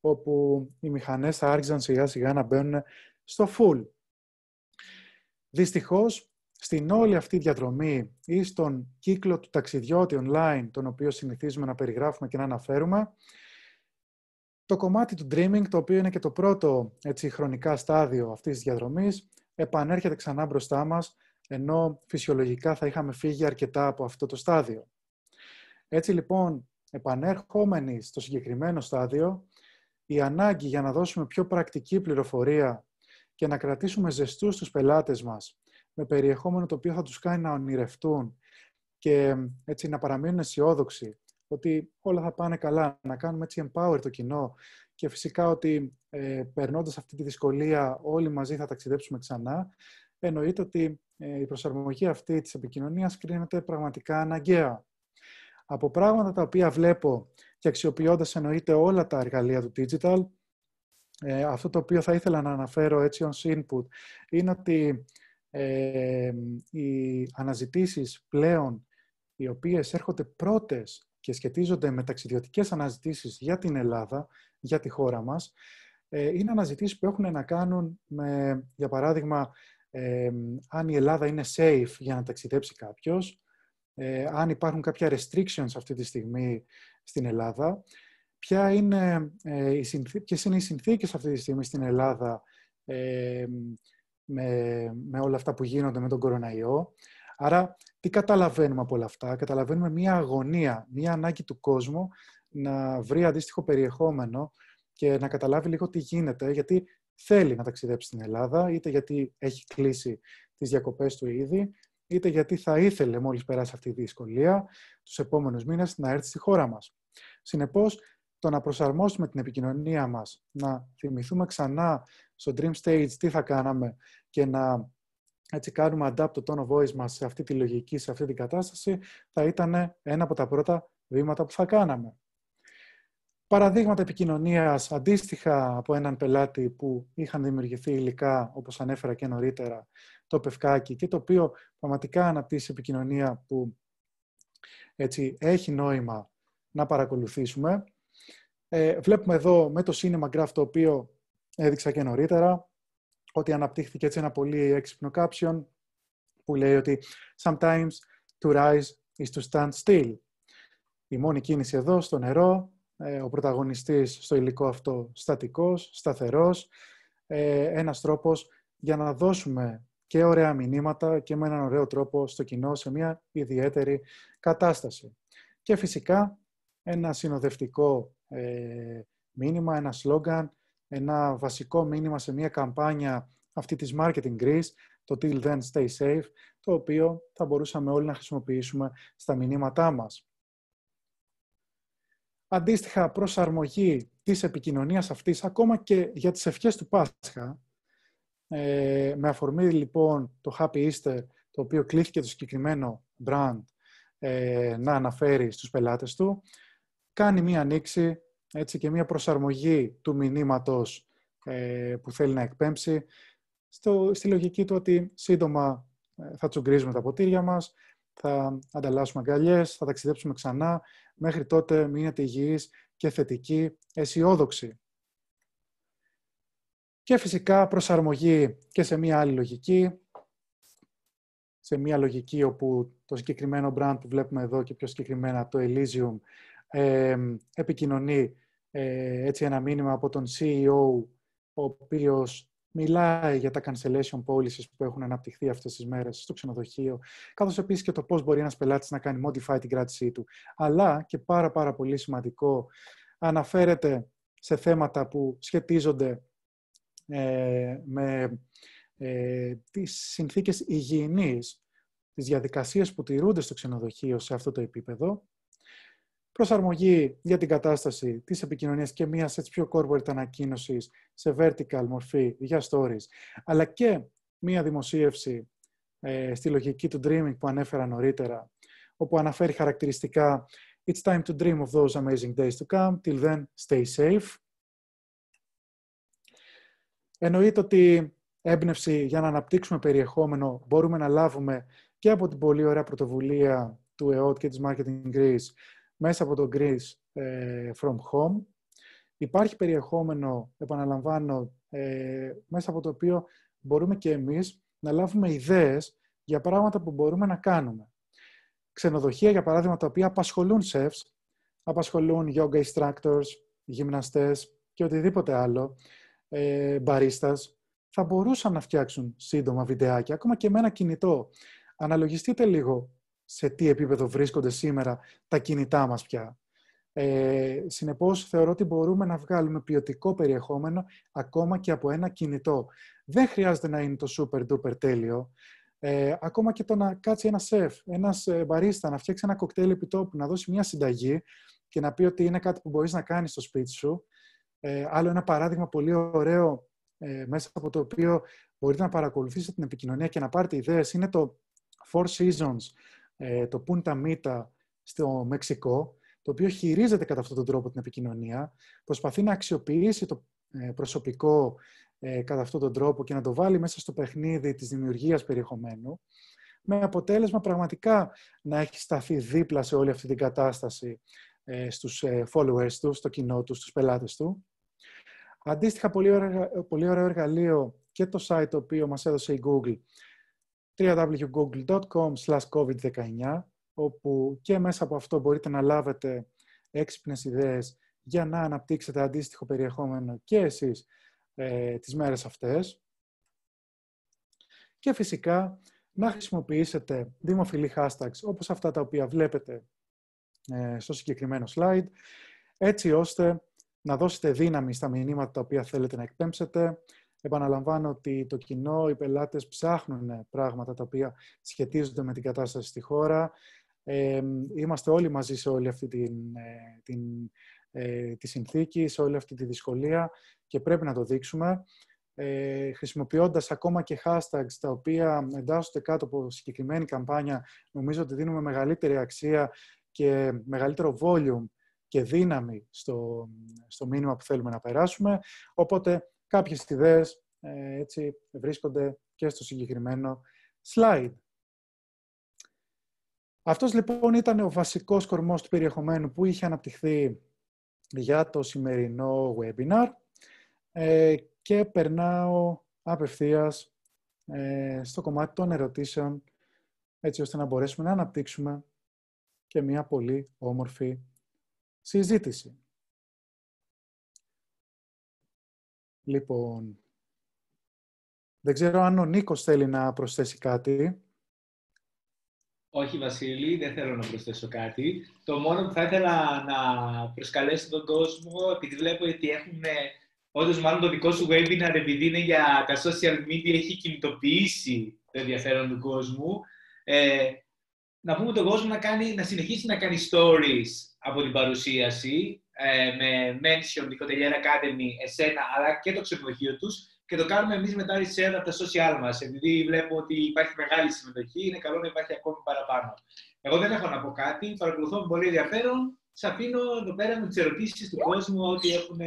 όπου οι μηχανές θα άρχιζαν σιγά σιγά να μπαίνουν στο full. Δυστυχώς, στην όλη αυτή διαδρομή ή στον κύκλο του ταξιδιώτη online, τον οποίο συνηθίζουμε να περιγράφουμε και να αναφέρουμε, το κομμάτι του dreaming, το οποίο είναι και το πρώτο έτσι, χρονικά στάδιο αυτής της διαδρομής, επανέρχεται ξανά μπροστά μας, ενώ φυσιολογικά θα είχαμε φύγει αρκετά από αυτό το στάδιο. Έτσι λοιπόν, επανέρχομενοι στο συγκεκριμένο στάδιο, η ανάγκη για να δώσουμε πιο πρακτική πληροφορία και να κρατήσουμε ζεστούς τους πελάτες μας με περιεχόμενο το οποίο θα τους κάνει να ονειρευτούν και έτσι να παραμείνουν αισιόδοξοι ότι όλα θα πάνε καλά, να κάνουμε έτσι empower το κοινό και φυσικά ότι ε, περνώντας αυτή τη δυσκολία όλοι μαζί θα ταξιδέψουμε ξανά. Εννοείται ότι ε, η προσαρμογή αυτή της επικοινωνίας κρίνεται πραγματικά αναγκαία. Από πράγματα τα οποία βλέπω και αξιοποιώντας εννοείται όλα τα εργαλεία του digital, ε, αυτό το οποίο θα ήθελα να αναφέρω έτσι ως input είναι ότι ε, οι αναζητήσεις πλέον οι οποίες έρχονται πρώτες και σχετίζονται με ταξιδιωτικές αναζητήσεις για την Ελλάδα, για τη χώρα μας, ε, είναι αναζητήσεις που έχουν να κάνουν με, για παράδειγμα, ε, αν η Ελλάδα είναι safe για να ταξιδέψει κάποιος, ε, αν υπάρχουν κάποια restrictions αυτή τη στιγμή στην Ελλάδα, ποια είναι, ε, οι συνθή, ποιες είναι οι συνθήκες αυτή τη στιγμή στην Ελλάδα ε, με, με όλα αυτά που γίνονται με τον κοροναϊό. Άρα τι καταλαβαίνουμε από όλα αυτά. Καταλαβαίνουμε μία αγωνία, μία ανάγκη του κόσμου να βρει αντίστοιχο περιεχόμενο και να καταλάβει λίγο τι γίνεται, γιατί θέλει να ταξιδέψει στην Ελλάδα, είτε γιατί έχει κλείσει τις διακοπές του ήδη, είτε γιατί θα ήθελε μόλις περάσει αυτή η δυσκολία τους επόμενους μήνες να έρθει στη χώρα μας. Συνεπώς, το να προσαρμόσουμε την επικοινωνία μας να θυμηθούμε ξανά στο Dream Stage τι θα κάναμε και να έτσι κάνουμε adapt το tone of voice μας σε αυτή τη λογική, σε αυτή την κατάσταση, θα ήταν ένα από τα πρώτα βήματα που θα κάναμε. Παραδείγματα επικοινωνίας αντίστοιχα από έναν πελάτη που είχαν δημιουργηθεί υλικά, όπως ανέφερα και νωρίτερα, το πευκάκι και το οποίο πραγματικά αναπτύσσει επικοινωνία που έτσι, έχει νόημα να παρακολουθήσουμε. Ε, βλέπουμε εδώ με το Cinema το οποίο έδειξα και νωρίτερα, ότι αναπτύχθηκε έτσι ένα πολύ έξυπνο caption που λέει ότι «Sometimes to rise is to stand still». Η μόνη κίνηση εδώ, στο νερό, ε, ο πρωταγωνιστής στο υλικό αυτό στατικός, σταθερός, ε, ένας τρόπος για να δώσουμε και ωραία μηνύματα και με έναν ωραίο τρόπο στο κοινό σε μια ιδιαίτερη κατάσταση. Και φυσικά ένα συνοδευτικό ε, μήνυμα, ένα σλόγγαν ένα βασικό μήνυμα σε μια καμπάνια αυτή της Marketing Greece, το Till Then Stay Safe, το οποίο θα μπορούσαμε όλοι να χρησιμοποιήσουμε στα μηνύματά μας. Αντίστοιχα, προσαρμογή της επικοινωνίας αυτής, ακόμα και για τις ευχές του Πάσχα, ε, με αφορμή λοιπόν το Happy Easter, το οποίο κλήθηκε το συγκεκριμένο brand ε, να αναφέρει στους πελάτες του, κάνει μία ανοίξη έτσι, και μια προσαρμογή του μηνύματος ε, που θέλει να εκπέμψει στο, στη λογική του ότι σύντομα ε, θα τσουγκρίζουμε τα ποτήρια μας, θα ανταλλάσσουμε αγκαλιές, θα ταξιδέψουμε ξανά, μέχρι τότε μείνετε υγιείς και θετικοί, αισιόδοξοι. Και φυσικά προσαρμογή και σε μια άλλη λογική, σε μια λογική όπου το συγκεκριμένο brand που βλέπουμε εδώ και πιο συγκεκριμένα το Elysium ε, επικοινωνεί ε, έτσι ένα μήνυμα από τον CEO, ο οποίος μιλάει για τα cancellation policies που έχουν αναπτυχθεί αυτές τις μέρες στο ξενοδοχείο, καθώς επίσης και το πώς μπορεί ένας πελάτης να κάνει modify την κράτησή του. Αλλά και πάρα πάρα πολύ σημαντικό, αναφέρεται σε θέματα που σχετίζονται ε, με ε, τις συνθήκες υγιεινής, τις διαδικασίες που τηρούνται στο ξενοδοχείο σε αυτό το επίπεδο προσαρμογή για την κατάσταση της επικοινωνίας και μία έτσι πιο corporate ανακοίνωσης σε vertical μορφή για stories, αλλά και μια δημοσίευση ε, στη λογική του dreaming που ανέφερα νωρίτερα, όπου αναφέρει χαρακτηριστικά It's time to dream of those amazing days to come. Till then, stay safe. Εννοείται ότι έμπνευση για να αναπτύξουμε περιεχόμενο μπορούμε να λάβουμε και από την πολύ ωραία πρωτοβουλία του ΕΟΤ και της Marketing Greece μέσα από το Greece ε, from home. Υπάρχει περιεχόμενο, επαναλαμβάνω, ε, μέσα από το οποίο μπορούμε και εμείς να λάβουμε ιδέες για πράγματα που μπορούμε να κάνουμε. Ξενοδοχεία, για παράδειγμα, τα οποία απασχολούν chefs, απασχολούν yoga instructors, γυμναστές και οτιδήποτε άλλο, ε, μπαρίστας, θα μπορούσαν να φτιάξουν σύντομα βιντεάκια, ακόμα και με ένα κινητό. Αναλογιστείτε λίγο σε τι επίπεδο βρίσκονται σήμερα τα κινητά μας πια. Ε, συνεπώς, θεωρώ ότι μπορούμε να βγάλουμε ποιοτικό περιεχόμενο ακόμα και από ένα κινητό. Δεν χρειάζεται να είναι το super duper τέλειο. Ε, ακόμα και το να κάτσει ένας σεφ, ένας ε, μπαρίστα, να φτιάξει ένα κοκτέιλ επιτόπου, να δώσει μια συνταγή και να πει ότι είναι κάτι που μπορείς να κάνεις στο σπίτι σου. Ε, άλλο ένα παράδειγμα πολύ ωραίο, ε, μέσα από το οποίο μπορείτε να παρακολουθήσετε την επικοινωνία και να πάρετε ιδέες. είναι το Four Seasons ε, το Punta Mita στο Μεξικό, το οποίο χειρίζεται κατά αυτόν τον τρόπο την επικοινωνία, προσπαθεί να αξιοποιήσει το ε, προσωπικό ε, κατά αυτόν τον τρόπο και να το βάλει μέσα στο παιχνίδι της δημιουργίας περιεχομένου, με αποτέλεσμα πραγματικά να έχει σταθεί δίπλα σε όλη αυτή την κατάσταση στους followers του, στο κοινό του, στους πελάτες του. Αντίστοιχα, πολύ ωραίο, πολύ ωραίο εργαλείο και το site το οποίο μας έδωσε η Google www.google.com covid-19 όπου και μέσα από αυτό μπορείτε να λάβετε έξυπνες ιδέες για να αναπτύξετε αντίστοιχο περιεχόμενο και εσείς ε, τις μέρες αυτές. Και φυσικά να χρησιμοποιήσετε δημοφιλή hashtags όπως αυτά τα οποία βλέπετε ε, στο συγκεκριμένο slide έτσι ώστε να δώσετε δύναμη στα μηνύματα τα οποία θέλετε να εκπέμψετε, Επαναλαμβάνω ότι το κοινό, οι πελάτες ψάχνουν πράγματα τα οποία σχετίζονται με την κατάσταση στη χώρα. είμαστε όλοι μαζί σε όλη αυτή την, ε, την, ε, τη συνθήκη, σε όλη αυτή τη δυσκολία και πρέπει να το δείξουμε. Ε, χρησιμοποιώντας ακόμα και hashtags τα οποία εντάσσονται κάτω από συγκεκριμένη καμπάνια, νομίζω ότι δίνουμε μεγαλύτερη αξία και μεγαλύτερο volume και δύναμη στο, στο μήνυμα που θέλουμε να περάσουμε. Οπότε Κάποιες ιδέες ε, έτσι βρίσκονται και στο συγκεκριμένο slide. Αυτός λοιπόν ήταν ο βασικός κορμός του περιεχομένου που είχε αναπτυχθεί για το σημερινό webinar ε, και περνάω απευθείας ε, στο κομμάτι των ερωτήσεων έτσι ώστε να μπορέσουμε να αναπτύξουμε και μια πολύ όμορφη συζήτηση. Λοιπόν, δεν ξέρω αν ο Νίκος θέλει να προσθέσει κάτι.
Όχι Βασίλη, δεν θέλω να προσθέσω κάτι. Το μόνο που θα ήθελα να προσκαλέσω τον κόσμο, επειδή βλέπω ότι έχουν όντως μάλλον το δικό σου webinar, επειδή είναι για τα social media, έχει κινητοποιήσει το ενδιαφέρον του κόσμου. Ε, να πούμε τον κόσμο να, κάνει, να συνεχίσει να κάνει stories από την παρουσίαση, ε, με mention Nicotelier Academy εσένα, αλλά και το ξενοδοχείο τους, και το κάνουμε εμείς μετά από τα social μας, επειδή βλέπω ότι υπάρχει μεγάλη συμμετοχή, είναι καλό να υπάρχει ακόμη παραπάνω. Εγώ δεν έχω να πω κάτι, παρακολουθώ με πολύ ενδιαφέρον, Σα αφήνω εδώ πέρα με τις ερωτήσεις του κόσμου, ό,τι έχουν...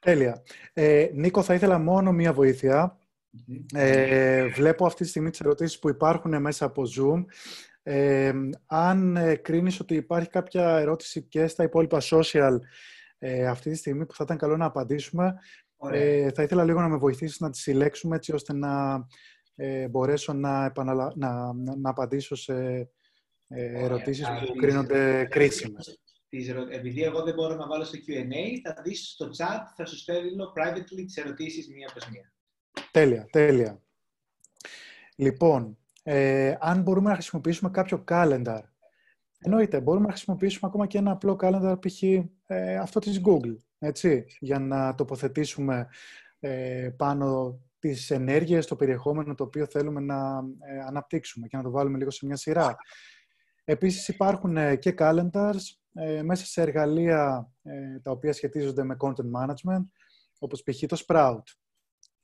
Τέλεια. Ε, Νίκο, θα ήθελα μόνο μία Ε, βλέπω αυτή τη στιγμή τις ερωτήσεις που υπάρχουν μέσα από Zoom αν ε, κρίνεις ότι υπάρχει κάποια ερώτηση και στα υπόλοιπα social ε, αυτή τη στιγμή που θα ήταν καλό να απαντήσουμε, ε, θα ήθελα λίγο να με βοηθήσεις να τις συλλέξουμε έτσι ώστε να ε, μπορέσω να, επαναλα... να, να απαντήσω σε ερωτήσεις που κρίνονται κρίσιμες.
Επειδή εγώ δεν μπορώ να βάλω στο Q&A, θα δεις στο chat, θα σου στέλνω privately τις ερωτήσεις μία προς μία.
Τέλεια, τέλεια. Λοιπόν, ε, αν μπορούμε να χρησιμοποιήσουμε κάποιο calendar. Εννοείται, μπορούμε να χρησιμοποιήσουμε ακόμα και ένα απλό calendar, π.χ. Ε, αυτό της Google, έτσι, για να τοποθετήσουμε ε, πάνω τις ενέργειες, το περιεχόμενο το οποίο θέλουμε να ε, αναπτύξουμε και να το βάλουμε λίγο σε μια σειρά. Επίσης υπάρχουν ε, και calendars μέσα σε εργαλεία τα οποία σχετίζονται με content management, όπως π.χ. το Sprout,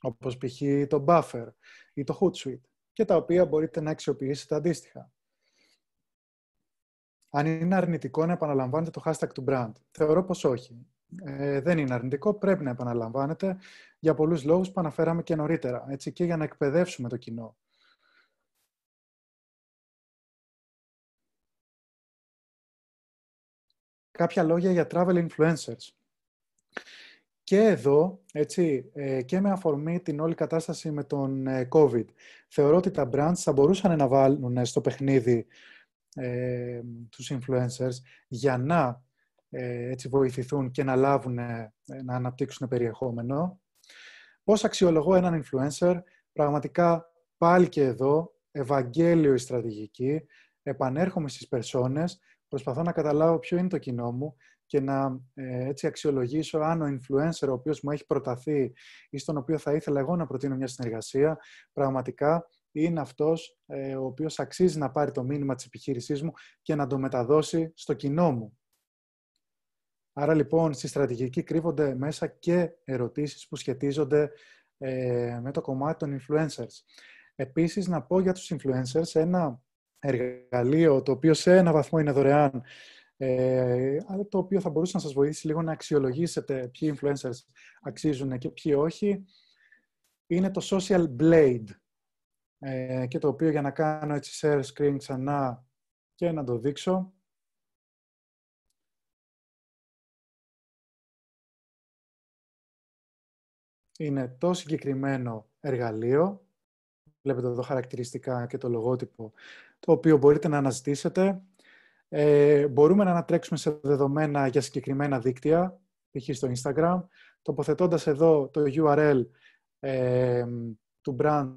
όπως π.χ. το Buffer ή το Hootsuite και τα οποία μπορείτε να αξιοποιήσετε αντίστοιχα. Αν είναι αρνητικό να επαναλαμβάνετε το hashtag του brand. Θεωρώ πως όχι. Ε, δεν είναι αρνητικό, πρέπει να επαναλαμβάνετε για πολλούς λόγους που αναφέραμε και νωρίτερα, έτσι, και για να εκπαιδεύσουμε
το κοινό. Κάποια λόγια για travel influencers.
Και εδώ, έτσι, ε, και με αφορμή την όλη κατάσταση με τον ε, COVID, θεωρώ ότι τα brands θα μπορούσαν να βάλουν στο παιχνίδι ε, τους influencers για να ε, έτσι βοηθηθούν και να λάβουν, να αναπτύξουν περιεχόμενο. Πώς αξιολογώ έναν influencer, πραγματικά πάλι και εδώ, Ευαγγέλιο η στρατηγική, επανέρχομαι στις περσόνες, προσπαθώ να καταλάβω ποιο είναι το κοινό μου και να ε, έτσι αξιολογήσω αν ο influencer ο οποίος μου έχει προταθεί ή στον οποίο θα ήθελα εγώ να προτείνω μια συνεργασία, πραγματικά είναι αυτός ε, ο οποίος αξίζει να πάρει το μήνυμα της επιχείρησής μου και να το μεταδώσει στο κοινό μου. Άρα λοιπόν στη στρατηγική κρύβονται μέσα και ερωτήσεις που σχετίζονται ε, με το κομμάτι των influencers. Επίσης να πω για τους influencers ένα εργαλείο το οποίο σε ένα βαθμό είναι δωρεάν ε, το οποίο θα μπορούσε να σας βοηθήσει λίγο να αξιολογήσετε ποιοι influencers αξίζουν και ποιοι όχι, είναι το Social Blade,
ε, και το οποίο για να κάνω έτσι share screen ξανά και να το δείξω. Είναι το συγκεκριμένο εργαλείο,
βλέπετε εδώ χαρακτηριστικά και το λογότυπο, το οποίο μπορείτε να αναζητήσετε ε, μπορούμε να ανατρέξουμε σε δεδομένα για συγκεκριμένα δίκτυα, π.χ. στο Instagram, τοποθετώντας εδώ το URL ε, του brand,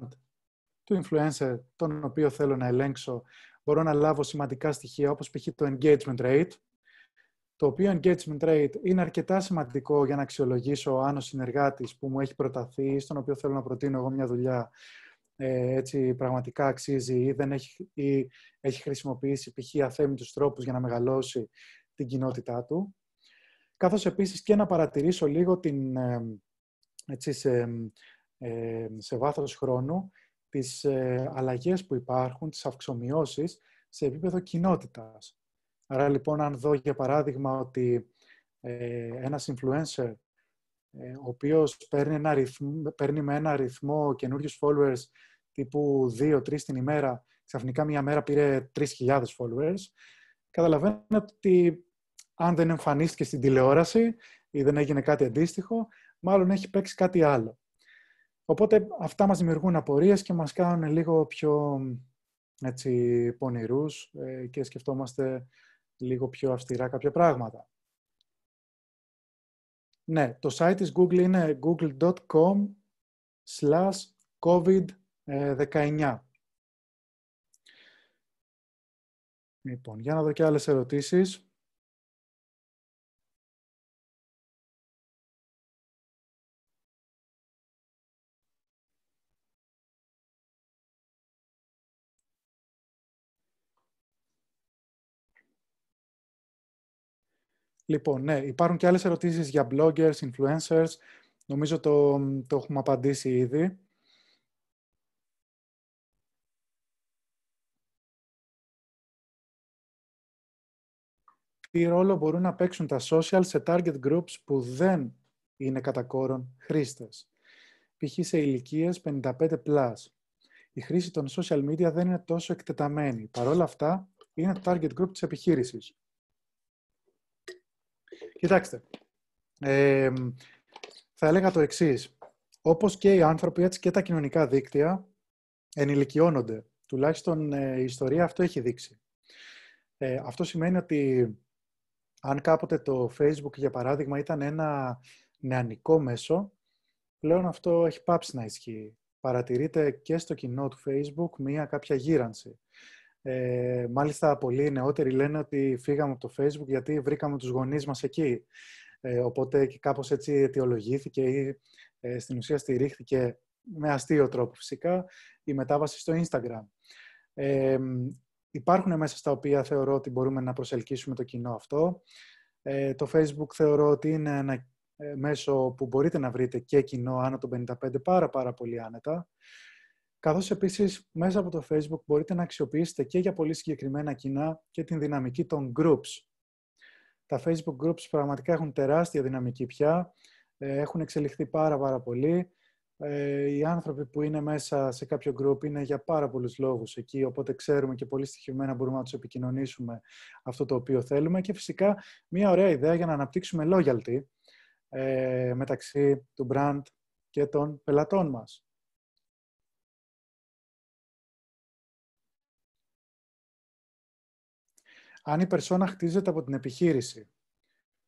του influencer, τον οποίο θέλω να ελέγξω, μπορώ να λάβω σημαντικά στοιχεία, όπως π.χ. το engagement rate, το οποίο engagement rate είναι αρκετά σημαντικό για να αξιολογήσω αν ο συνεργάτης που μου έχει προταθεί, στον οποίο θέλω να προτείνω εγώ μια δουλειά, ε, έτσι πραγματικά αξίζει ή, δεν έχει, ή έχει χρησιμοποιήσει π.χ. αθέμητους τρόπους για να μεγαλώσει την κοινότητά του. Καθώς επίσης και να παρατηρήσω λίγο την, έτσι, σε, ε, σε βάθος χρόνου τις ε, αλλαγές που υπάρχουν, τις αυξομοιώσεις σε επίπεδο κοινότητας. Άρα λοιπόν αν δω για παράδειγμα ότι ε, ένας influencer ε, ο οποίος παίρνει, παίρνει με ένα αριθμό καινούριους followers τύπου 2-3 την ημέρα, ξαφνικά μία μέρα πήρε 3.000 followers, καταλαβαίνετε ότι αν δεν εμφανίστηκε στην τηλεόραση ή δεν έγινε κάτι αντίστοιχο, μάλλον έχει παίξει κάτι άλλο. Οπότε αυτά μας δημιουργούν απορίες και μας κάνουν λίγο πιο έτσι, πονηρούς ε, και σκεφτόμαστε λίγο πιο αυστηρά κάποια πράγματα. Ναι, το site της Google είναι google.com slash covid-19.
Ε, λοιπόν, για να δω και άλλες ερωτήσεις. Λοιπόν, ναι, υπάρχουν και άλλες ερωτήσεις για bloggers,
influencers. Νομίζω το, το έχουμε απαντήσει ήδη.
Τι ρόλο μπορούν να παίξουν τα social σε target groups που δεν
είναι κατά κόρον χρήστες. Π.χ. σε ηλικίες 55+. Η χρήση των social media δεν είναι τόσο εκτεταμένη. Παρ' όλα αυτά, είναι target group της επιχείρησης. Κοιτάξτε, ε, θα έλεγα το εξής. Όπως και οι άνθρωποι, έτσι και τα κοινωνικά δίκτυα ενηλικιώνονται. Τουλάχιστον ε, η ιστορία αυτό έχει δείξει. Ε, αυτό σημαίνει ότι αν κάποτε το Facebook, για παράδειγμα, ήταν ένα νεανικό μέσο, πλέον αυτό έχει πάψει να ισχύει. Παρατηρείται και στο κοινό του Facebook μία κάποια γύρανση. Ε, μάλιστα, πολλοί νεότεροι λένε ότι φύγαμε από το Facebook γιατί βρήκαμε τους γονείς μας εκεί. Ε, οπότε και κάπως έτσι αιτιολογήθηκε ή ε, στην ουσία στηρίχθηκε με αστείο τρόπο φυσικά η μετάβαση στο Instagram. Ε, υπάρχουν μέσα στα οποία θεωρώ ότι μπορούμε να προσελκύσουμε το κοινό αυτό. Ε, το Facebook θεωρώ ότι είναι ένα ε, μέσο που μπορείτε να βρείτε και κοινό άνω των 55 πάρα πάρα πολύ άνετα. Καθώς επίσης μέσα από το Facebook μπορείτε να αξιοποιήσετε και για πολύ συγκεκριμένα κοινά και την δυναμική των groups. Τα Facebook groups πραγματικά έχουν τεράστια δυναμική πια, ε, έχουν εξελιχθεί πάρα πάρα πολύ. Ε, οι άνθρωποι που είναι μέσα σε κάποιο group είναι για πάρα πολλούς λόγους εκεί, οπότε ξέρουμε και πολύ στοιχειωμένα μπορούμε να τους επικοινωνήσουμε αυτό το οποίο θέλουμε και φυσικά μια ωραία ιδέα για να αναπτύξουμε loyalty ε,
μεταξύ του brand και των πελατών μας.
αν η περσόνα χτίζεται από την επιχείρηση.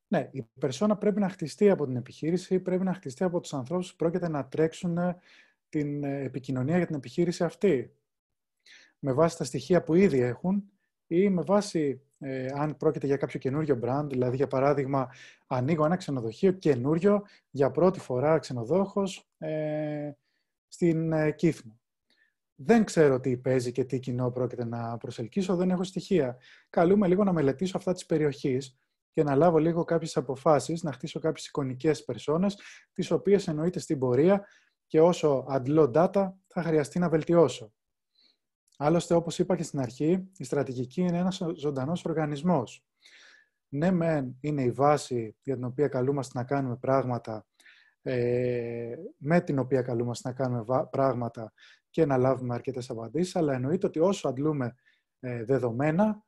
Ναι, η περσόνα πρέπει να χτιστεί από την επιχείρηση, πρέπει να χτιστεί από τους ανθρώπους που πρόκειται να τρέξουν ε, την ε, επικοινωνία για την επιχείρηση αυτή. Με βάση τα στοιχεία που ήδη έχουν ή με βάση ε, αν πρόκειται για κάποιο καινούριο brand, δηλαδή για παράδειγμα ανοίγω ένα ξενοδοχείο καινούριο για πρώτη φορά ξενοδόχος ε, στην ε, δεν ξέρω τι παίζει και τι κοινό πρόκειται να προσελκύσω, δεν έχω στοιχεία. Καλούμε λίγο να μελετήσω αυτά της περιοχής και να λάβω λίγο κάποιες αποφάσεις, να χτίσω κάποιες εικονικές περσόνες, τις οποίες εννοείται στην πορεία και όσο αντλώ data θα χρειαστεί να βελτιώσω. Άλλωστε, όπως είπα και στην αρχή, η στρατηγική είναι ένας ζωντανός οργανισμός. Ναι, μεν είναι η βάση για την οποία καλούμαστε να κάνουμε πράγματα ε, με την οποία καλούμαστε να κάνουμε πράγματα και να λάβουμε αρκετές απαντήσεις, αλλά εννοείται ότι όσο αντλούμε ε, δεδομένα,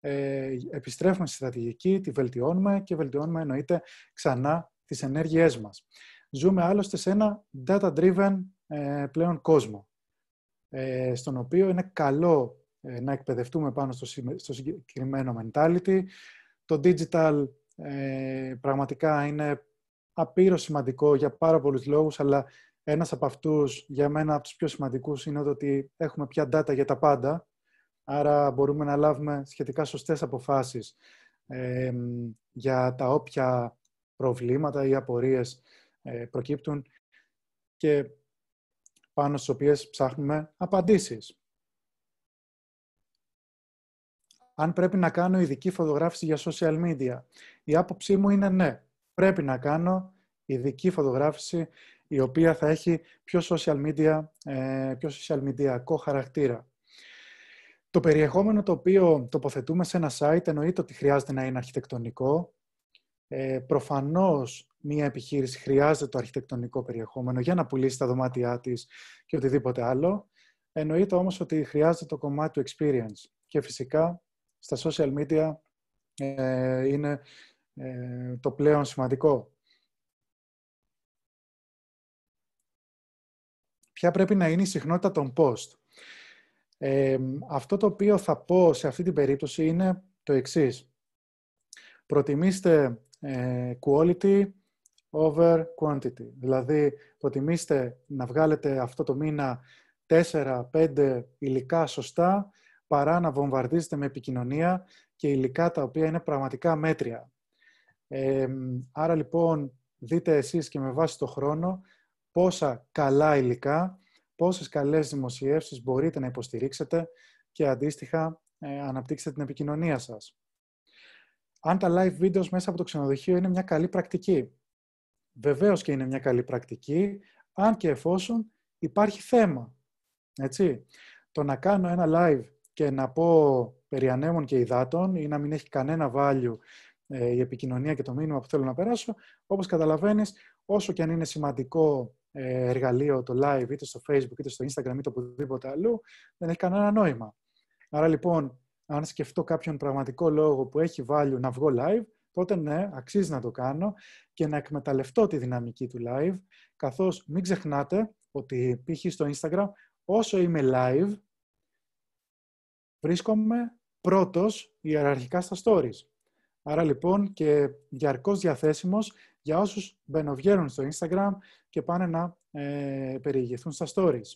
ε, επιστρέφουμε στη στρατηγική, τη βελτιώνουμε και βελτιώνουμε εννοείται ξανά τις ενέργειές μας. Ζούμε άλλωστε σε ένα data-driven ε, πλέον κόσμο, στον οποίο είναι καλό να εκπαιδευτούμε πάνω στο, στο συγκεκριμένο mentality. Το digital πραγματικά είναι απείρως σημαντικό για πάρα πολλούς λόγους, αλλά ένας από αυτούς, για μένα από τους πιο σημαντικούς, είναι ότι έχουμε πια data για τα πάντα, άρα μπορούμε να λάβουμε σχετικά σωστές αποφάσεις ε, για τα όποια προβλήματα ή απορίες ε, προκύπτουν και πάνω στις οποίες ψάχνουμε απαντήσεις. Αν πρέπει να κάνω ειδική φωτογράφηση για social media, η άποψή μου είναι ναι πρέπει να κάνω ειδική φωτογράφηση η οποία θα έχει πιο social media, ε, πιο social media χαρακτήρα. Το περιεχόμενο το οποίο τοποθετούμε σε ένα site εννοείται ότι χρειάζεται να είναι αρχιτεκτονικό. Ε, προφανώς μια επιχείρηση χρειάζεται το αρχιτεκτονικό περιεχόμενο για να πουλήσει τα δωμάτια της και οτιδήποτε άλλο. Εννοείται όμως ότι χρειάζεται το κομμάτι του experience. Και φυσικά στα social media ε, είναι ε, το πλέον σημαντικό. Ποια πρέπει να είναι η συχνότητα των post. Ε, αυτό το οποίο θα πω σε αυτή την περίπτωση είναι το εξής. Προτιμήστε ε, quality over quantity. Δηλαδή, προτιμήστε να βγάλετε αυτό το μήνα 4-5 υλικά σωστά, παρά να βομβαρδίζετε με επικοινωνία και υλικά τα οποία είναι πραγματικά μέτρια άρα λοιπόν δείτε εσείς και με βάση το χρόνο πόσα καλά υλικά, πόσες καλές δημοσιεύσεις μπορείτε να υποστηρίξετε και αντίστοιχα ε, αναπτύξετε την επικοινωνία σας. Αν τα live videos μέσα από το ξενοδοχείο είναι μια καλή πρακτική. Βεβαίως και είναι μια καλή πρακτική, αν και εφόσον υπάρχει θέμα. Έτσι. Το να κάνω ένα live και να πω περί ανέμων και υδάτων ή να μην έχει κανένα value ε, η επικοινωνία και το μήνυμα που θέλω να περάσω. Όπως καταλαβαίνεις, όσο και αν είναι σημαντικό ε, εργαλείο το live είτε στο facebook είτε στο instagram είτε οπουδήποτε αλλού, δεν έχει κανένα νόημα. Άρα λοιπόν, αν σκεφτώ κάποιον πραγματικό λόγο που έχει value να βγω live, τότε ναι, αξίζει να το κάνω και να εκμεταλλευτώ τη δυναμική του live, καθώς μην ξεχνάτε ότι π.χ. στο Instagram, όσο είμαι live, βρίσκομαι πρώτος ιεραρχικά στα stories. Άρα λοιπόν και διαρκώς διαθέσιμος για όσους μπαινοβγαίνουν στο Instagram και πάνε να ε, περιηγηθούν στα stories.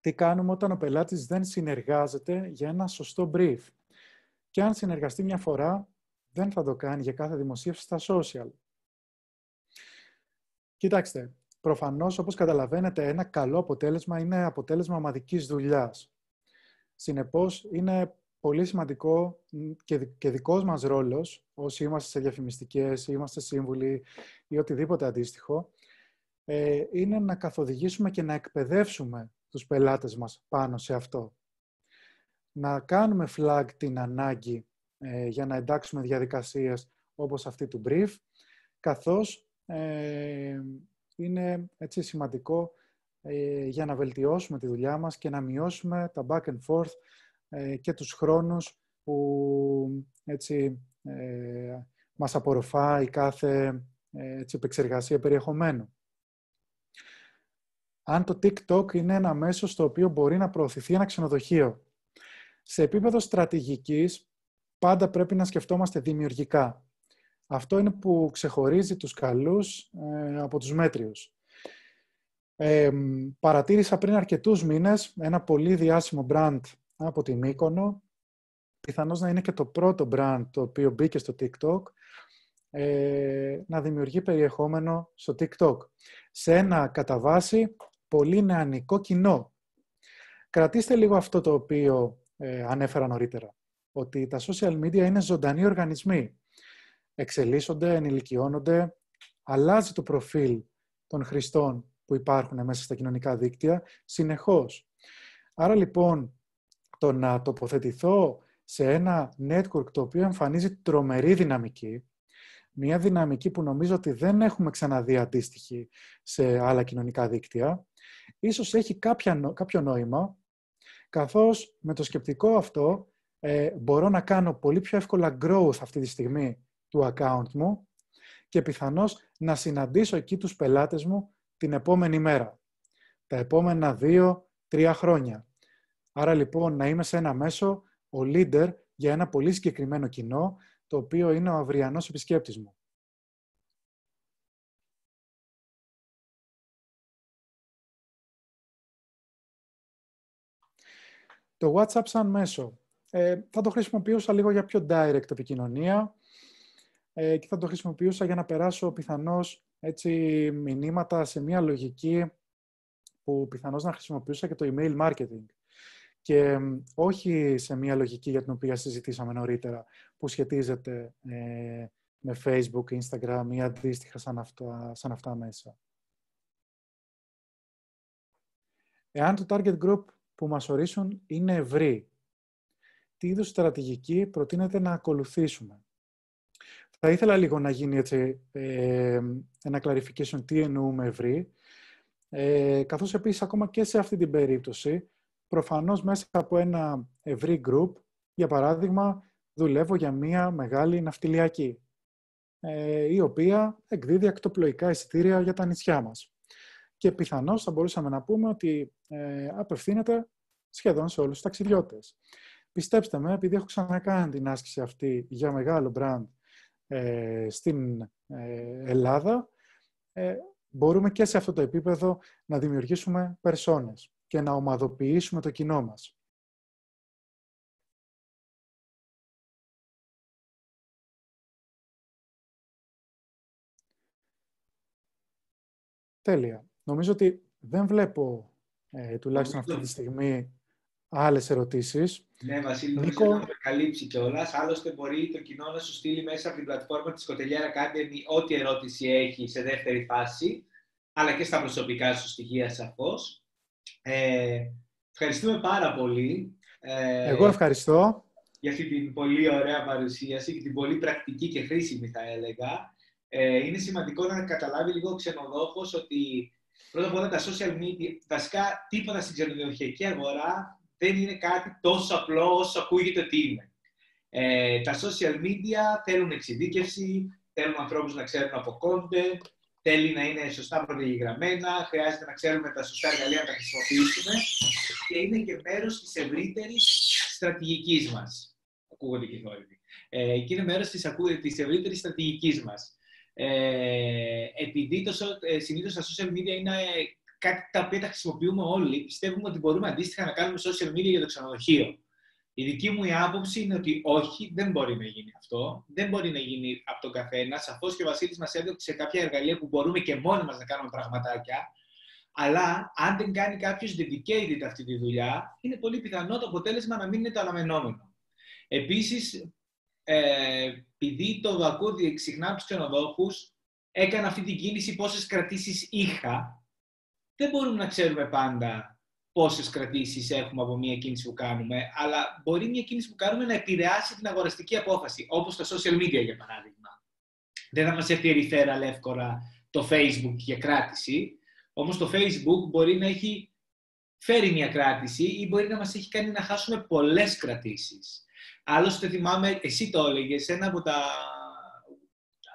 Τι κάνουμε όταν ο πελάτης δεν συνεργάζεται για ένα σωστό brief. Και αν συνεργαστεί μια φορά, δεν θα το κάνει για κάθε δημοσίευση στα social. Κοιτάξτε, προφανώς όπως καταλαβαίνετε ένα καλό αποτέλεσμα είναι αποτέλεσμα ομαδικής δουλειάς. Συνεπώς, είναι πολύ σημαντικό και, δικός μας ρόλος, όσοι είμαστε σε διαφημιστικές, είμαστε σύμβουλοι ή οτιδήποτε αντίστοιχο, ε, είναι να καθοδηγήσουμε και να εκπαιδεύσουμε τους πελάτες μας πάνω σε αυτό. Να κάνουμε flag την ανάγκη ε, για να εντάξουμε διαδικασίες όπως αυτή του brief, καθώς ε, είναι έτσι σημαντικό ε, για να βελτιώσουμε τη δουλειά μας και να μειώσουμε τα back and forth ε, και τους χρόνους που έτσι ε, μας η κάθε έτσι, επεξεργασία περιεχομένου. Αν το TikTok είναι ένα μέσο στο οποίο μπορεί να προωθηθεί ένα ξενοδοχείο, σε επίπεδο στρατηγικής πάντα πρέπει να σκεφτόμαστε δημιουργικά. Αυτό είναι που ξεχωρίζει τους καλούς από τους μέτριους. Ε, παρατήρησα πριν αρκετούς μήνες ένα πολύ διάσημο brand από τη Μύκονο, πιθανώς να είναι και το πρώτο brand το οποίο μπήκε στο TikTok, ε, να δημιουργεί περιεχόμενο στο TikTok. Σε ένα κατά βάση πολύ νεανικό κοινό. Κρατήστε λίγο αυτό το οποίο ε, ανέφερα νωρίτερα. Ότι τα social media είναι ζωντανοί οργανισμοί. Εξελίσσονται, ενηλικιώνονται, αλλάζει το προφίλ των χρηστών που υπάρχουν μέσα στα κοινωνικά δίκτυα συνεχώς. Άρα λοιπόν το να τοποθετηθώ σε ένα network το οποίο εμφανίζει τρομερή δυναμική, μια δυναμική που νομίζω ότι δεν έχουμε ξαναδεί αντίστοιχη σε άλλα κοινωνικά δίκτυα, ίσως έχει κάποιο νόημα, καθώς με το σκεπτικό αυτό ε, μπορώ να κάνω πολύ πιο εύκολα growth αυτή τη στιγμή του account μου και πιθανώς να συναντήσω εκεί τους πελάτες μου την επόμενη μέρα, τα επόμενα δύο-τρία χρόνια. Άρα λοιπόν να είμαι σε ένα μέσο, ο leader για ένα πολύ συγκεκριμένο κοινό, το οποίο είναι ο αυριανός
επισκέπτης μου. Το WhatsApp σαν μέσο. Ε, θα το χρησιμοποιούσα λίγο για πιο direct επικοινωνία,
ε, και θα το χρησιμοποιούσα για να περάσω πιθανώς έτσι, μηνύματα σε μια λογική που πιθανώς να χρησιμοποιούσα και το email marketing. Και όχι σε μια λογική για την οποία συζητήσαμε νωρίτερα, που σχετίζεται ε, με Facebook, Instagram ή αντίστοιχα σαν αυτά, αυτά μέσα. Εάν το target group που μας ορίσουν είναι ευρύ, τι είδους στρατηγική προτείνεται να ακολουθήσουμε. Θα ήθελα λίγο να γίνει έτσι, ε, ένα clarification τι εννοούμε ευρύ. Ε, καθώς επίσης ακόμα και σε αυτή την περίπτωση, προφανώς μέσα από ένα ευρύ group, για παράδειγμα, δουλεύω για μία μεγάλη ναυτιλιακή, ε, η οποία εκδίδει ακτοπλοϊκά εισιτήρια για τα νησιά μας. Και πιθανώς θα μπορούσαμε να πούμε ότι ε, απευθύνεται σχεδόν σε όλους τους ταξιδιώτες. Πιστέψτε με, επειδή έχω ξανακάνει την άσκηση αυτή για μεγάλο brand ε, στην ε, Ελλάδα, ε, μπορούμε και σε αυτό το
επίπεδο να δημιουργήσουμε περσόνες και να ομαδοποιήσουμε το κοινό μας. Τέλεια.
Νομίζω ότι δεν βλέπω τουλάχιστον αυτή τη στιγμή Άλλες ερωτήσεις.
Ναι, Βασίλη, Νίκο... νομίζω να το καλύψει κιόλας. Άλλωστε, μπορεί το κοινό να σου στείλει μέσα από την πλατφόρμα της Κοτελιάρα Academy ό,τι ερώτηση έχει σε δεύτερη φάση, αλλά και στα προσωπικά σου στοιχεία σαφώς. Ε, ευχαριστούμε πάρα πολύ. Ε, Εγώ ευχαριστώ. Για αυτή την πολύ ωραία παρουσίαση και την πολύ πρακτική και χρήσιμη, θα έλεγα. Ε, είναι σημαντικό να καταλάβει λίγο ο ξενοδόχος ότι πρώτα απ' όλα τα social media, βασικά τίποτα στην ξενοδοχειακή αγορά δεν είναι κάτι τόσο απλό όσο ακούγεται ότι είναι. Ε, τα social media θέλουν εξειδίκευση, θέλουν ανθρώπους να ξέρουν από content, θέλει να είναι σωστά προδιαγραμμένα, χρειάζεται να ξέρουμε τα σωστά εργαλεία να τα χρησιμοποιήσουμε και είναι και μέρος της ευρύτερης στρατηγικής μας. Ακούγονται και θόρυβοι. Ε, και είναι μέρος της, ευρύτερη ευρύτερης στρατηγικής Ε, επειδή το, ε, τα social media είναι κάτι τα οποία τα χρησιμοποιούμε όλοι, πιστεύουμε ότι μπορούμε αντίστοιχα να κάνουμε social media για το ξενοδοχείο. Η δική μου άποψη είναι ότι όχι, δεν μπορεί να γίνει αυτό. Δεν μπορεί να γίνει από τον καθένα. Σαφώς και ο Βασίλης μας έδωσε κάποια εργαλεία που μπορούμε και μόνοι μας να κάνουμε πραγματάκια. Αλλά αν δεν κάνει κάποιος dedicated αυτή τη δουλειά, είναι πολύ πιθανό το αποτέλεσμα να μην είναι το αναμενόμενο. Επίσης, ε, επειδή το ακούω συχνά από τους ξενοδόχους, έκανα αυτή την κίνηση πόσες κρατήσεις είχα δεν μπορούμε να ξέρουμε πάντα πόσες κρατήσεις έχουμε από μια κίνηση που κάνουμε, αλλά μπορεί μια κίνηση που κάνουμε να επηρεάσει την αγοραστική απόφαση, όπως τα social media για παράδειγμα. Δεν θα μας έρθει ερυθέρα εύκολα το Facebook για κράτηση, όμως το Facebook μπορεί να έχει φέρει μια κράτηση ή μπορεί να μας έχει κάνει να χάσουμε πολλές κρατήσεις. Άλλωστε θυμάμαι, εσύ το έλεγες, ένα από τα...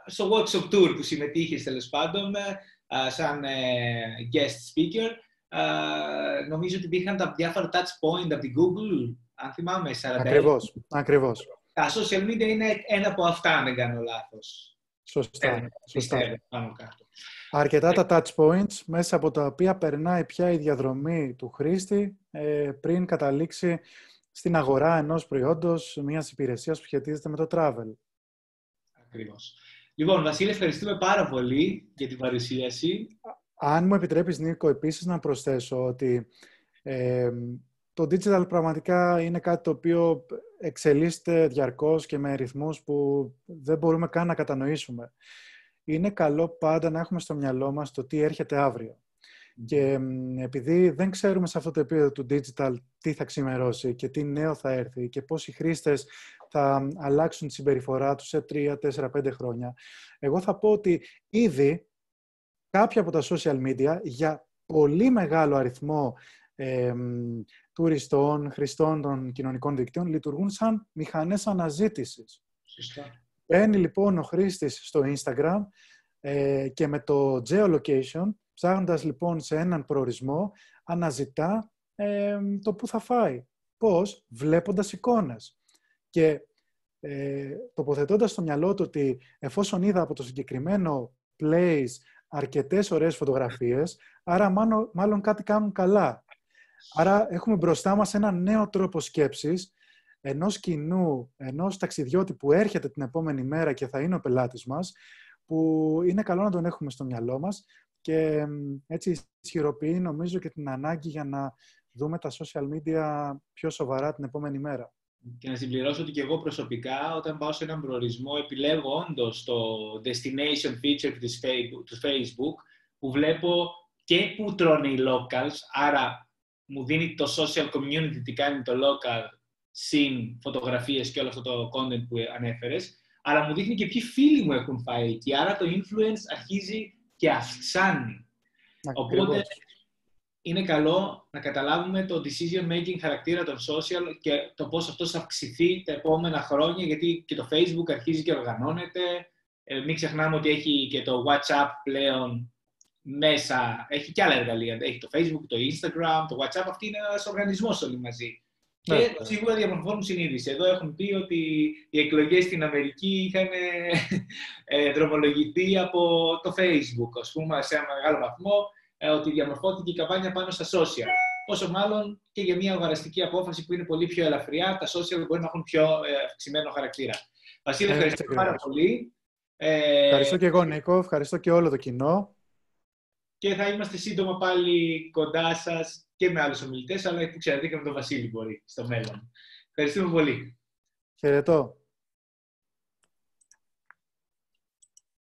στο workshop tour που συμμετείχες τέλος πάντων, ε, σαν ε, guest speaker. Ε, νομίζω ότι υπήρχαν τα διάφορα touch point από την Google, αν θυμάμαι, 40. Ακριβώς, ακριβώς. Τα social media είναι ένα από αυτά, αν δεν κάνω λάθος. Σωστά. σωστά.
Αρκετά τα touch points μέσα από τα οποία περνάει πια η διαδρομή του χρήστη πριν καταλήξει στην αγορά ενός προϊόντος, μιας υπηρεσίας που σχετίζεται με το travel.
Ακριβώς. Λοιπόν, Βασίλη, ευχαριστούμε πάρα πολύ για την παρουσίαση.
Αν μου επιτρέπεις, Νίκο, επίσης να προσθέσω ότι ε, το digital πραγματικά είναι κάτι το οποίο εξελίσσεται διαρκώς και με ρυθμούς που δεν μπορούμε καν να κατανοήσουμε. Είναι καλό πάντα να έχουμε στο μυαλό μας το τι έρχεται αύριο. Και επειδή δεν ξέρουμε σε αυτό το επίπεδο του digital τι θα ξημερώσει και τι νέο θα έρθει και πώς οι χρήστες θα αλλάξουν τη συμπεριφορά τους σε 3, 4, 5 χρόνια, εγώ θα πω ότι ήδη κάποια από τα social media για πολύ μεγάλο αριθμό ε, τουριστών, χρηστών των κοινωνικών δικτύων λειτουργούν σαν μηχανές αναζήτησης. Σωστά. Μπαίνει λοιπόν ο χρήστης στο Instagram ε, και με το geolocation Ψάχνοντας λοιπόν σε έναν προορισμό, αναζητά το που θα φάει. Πώς? Βλέποντας εικόνες. Και ε, τοποθετώντας στο μυαλό του ότι εφόσον είδα από το συγκεκριμένο place αρκετές ωραίες φωτογραφίες, άρα μάλλον, μάλλον κάτι κάνουν καλά. Άρα έχουμε μπροστά μας ένα νέο τρόπο σκέψης, ενός κοινού, ενός ταξιδιώτη που έρχεται την επόμενη μέρα και θα είναι ο πελάτης μας, που είναι καλό να τον έχουμε στο μυαλό μας, και έτσι ισχυροποιεί νομίζω και την ανάγκη για να δούμε τα social media πιο σοβαρά την
επόμενη μέρα. Και να συμπληρώσω ότι και εγώ προσωπικά, όταν πάω σε έναν προορισμό, επιλέγω όντως το destination feature του Facebook, που βλέπω και που τρώνε οι locals, άρα μου δίνει το social community τι κάνει το local, συν φωτογραφίες και όλο αυτό το content που ανέφερες, αλλά μου δείχνει και ποιοι φίλοι μου έχουν φάει εκεί, άρα το influence αρχίζει και αυξάνει. Οπότε είναι καλό να καταλάβουμε το decision making χαρακτήρα των social και το πώς αυτός θα αυξηθεί τα επόμενα χρόνια, γιατί και το Facebook αρχίζει και οργανώνεται. Ε, μην ξεχνάμε ότι έχει και το WhatsApp πλέον μέσα, έχει και άλλα εργαλεία. Έχει το Facebook, το Instagram, το WhatsApp. Αυτή είναι ένας οργανισμός όλοι μαζί. Ναι. Και ναι. σίγουρα διαμορφώνουν συνείδηση. Εδώ έχουν πει ότι οι εκλογές στην Αμερική είχαν ε, ε δρομολογηθεί από το Facebook, ας πούμε, σε ένα μεγάλο βαθμό, ε, ότι διαμορφώθηκε η καμπάνια πάνω στα social. Πόσο μάλλον και για μια αγοραστική απόφαση που είναι πολύ πιο ελαφριά, τα social μπορεί να έχουν πιο ε, αυξημένο χαρακτήρα. Βασίλη, ε, ευχαριστώ πάρα πολύ. Ευχαριστώ
και εγώ, Νίκο. Ευχαριστώ και όλο το κοινό.
Και θα είμαστε σύντομα πάλι κοντά σας και με άλλους ομιλητές, αλλά που ξέρετε και με τον Βασίλη μπορεί στο μέλλον. Ευχαριστούμε πολύ.
Χαιρετώ.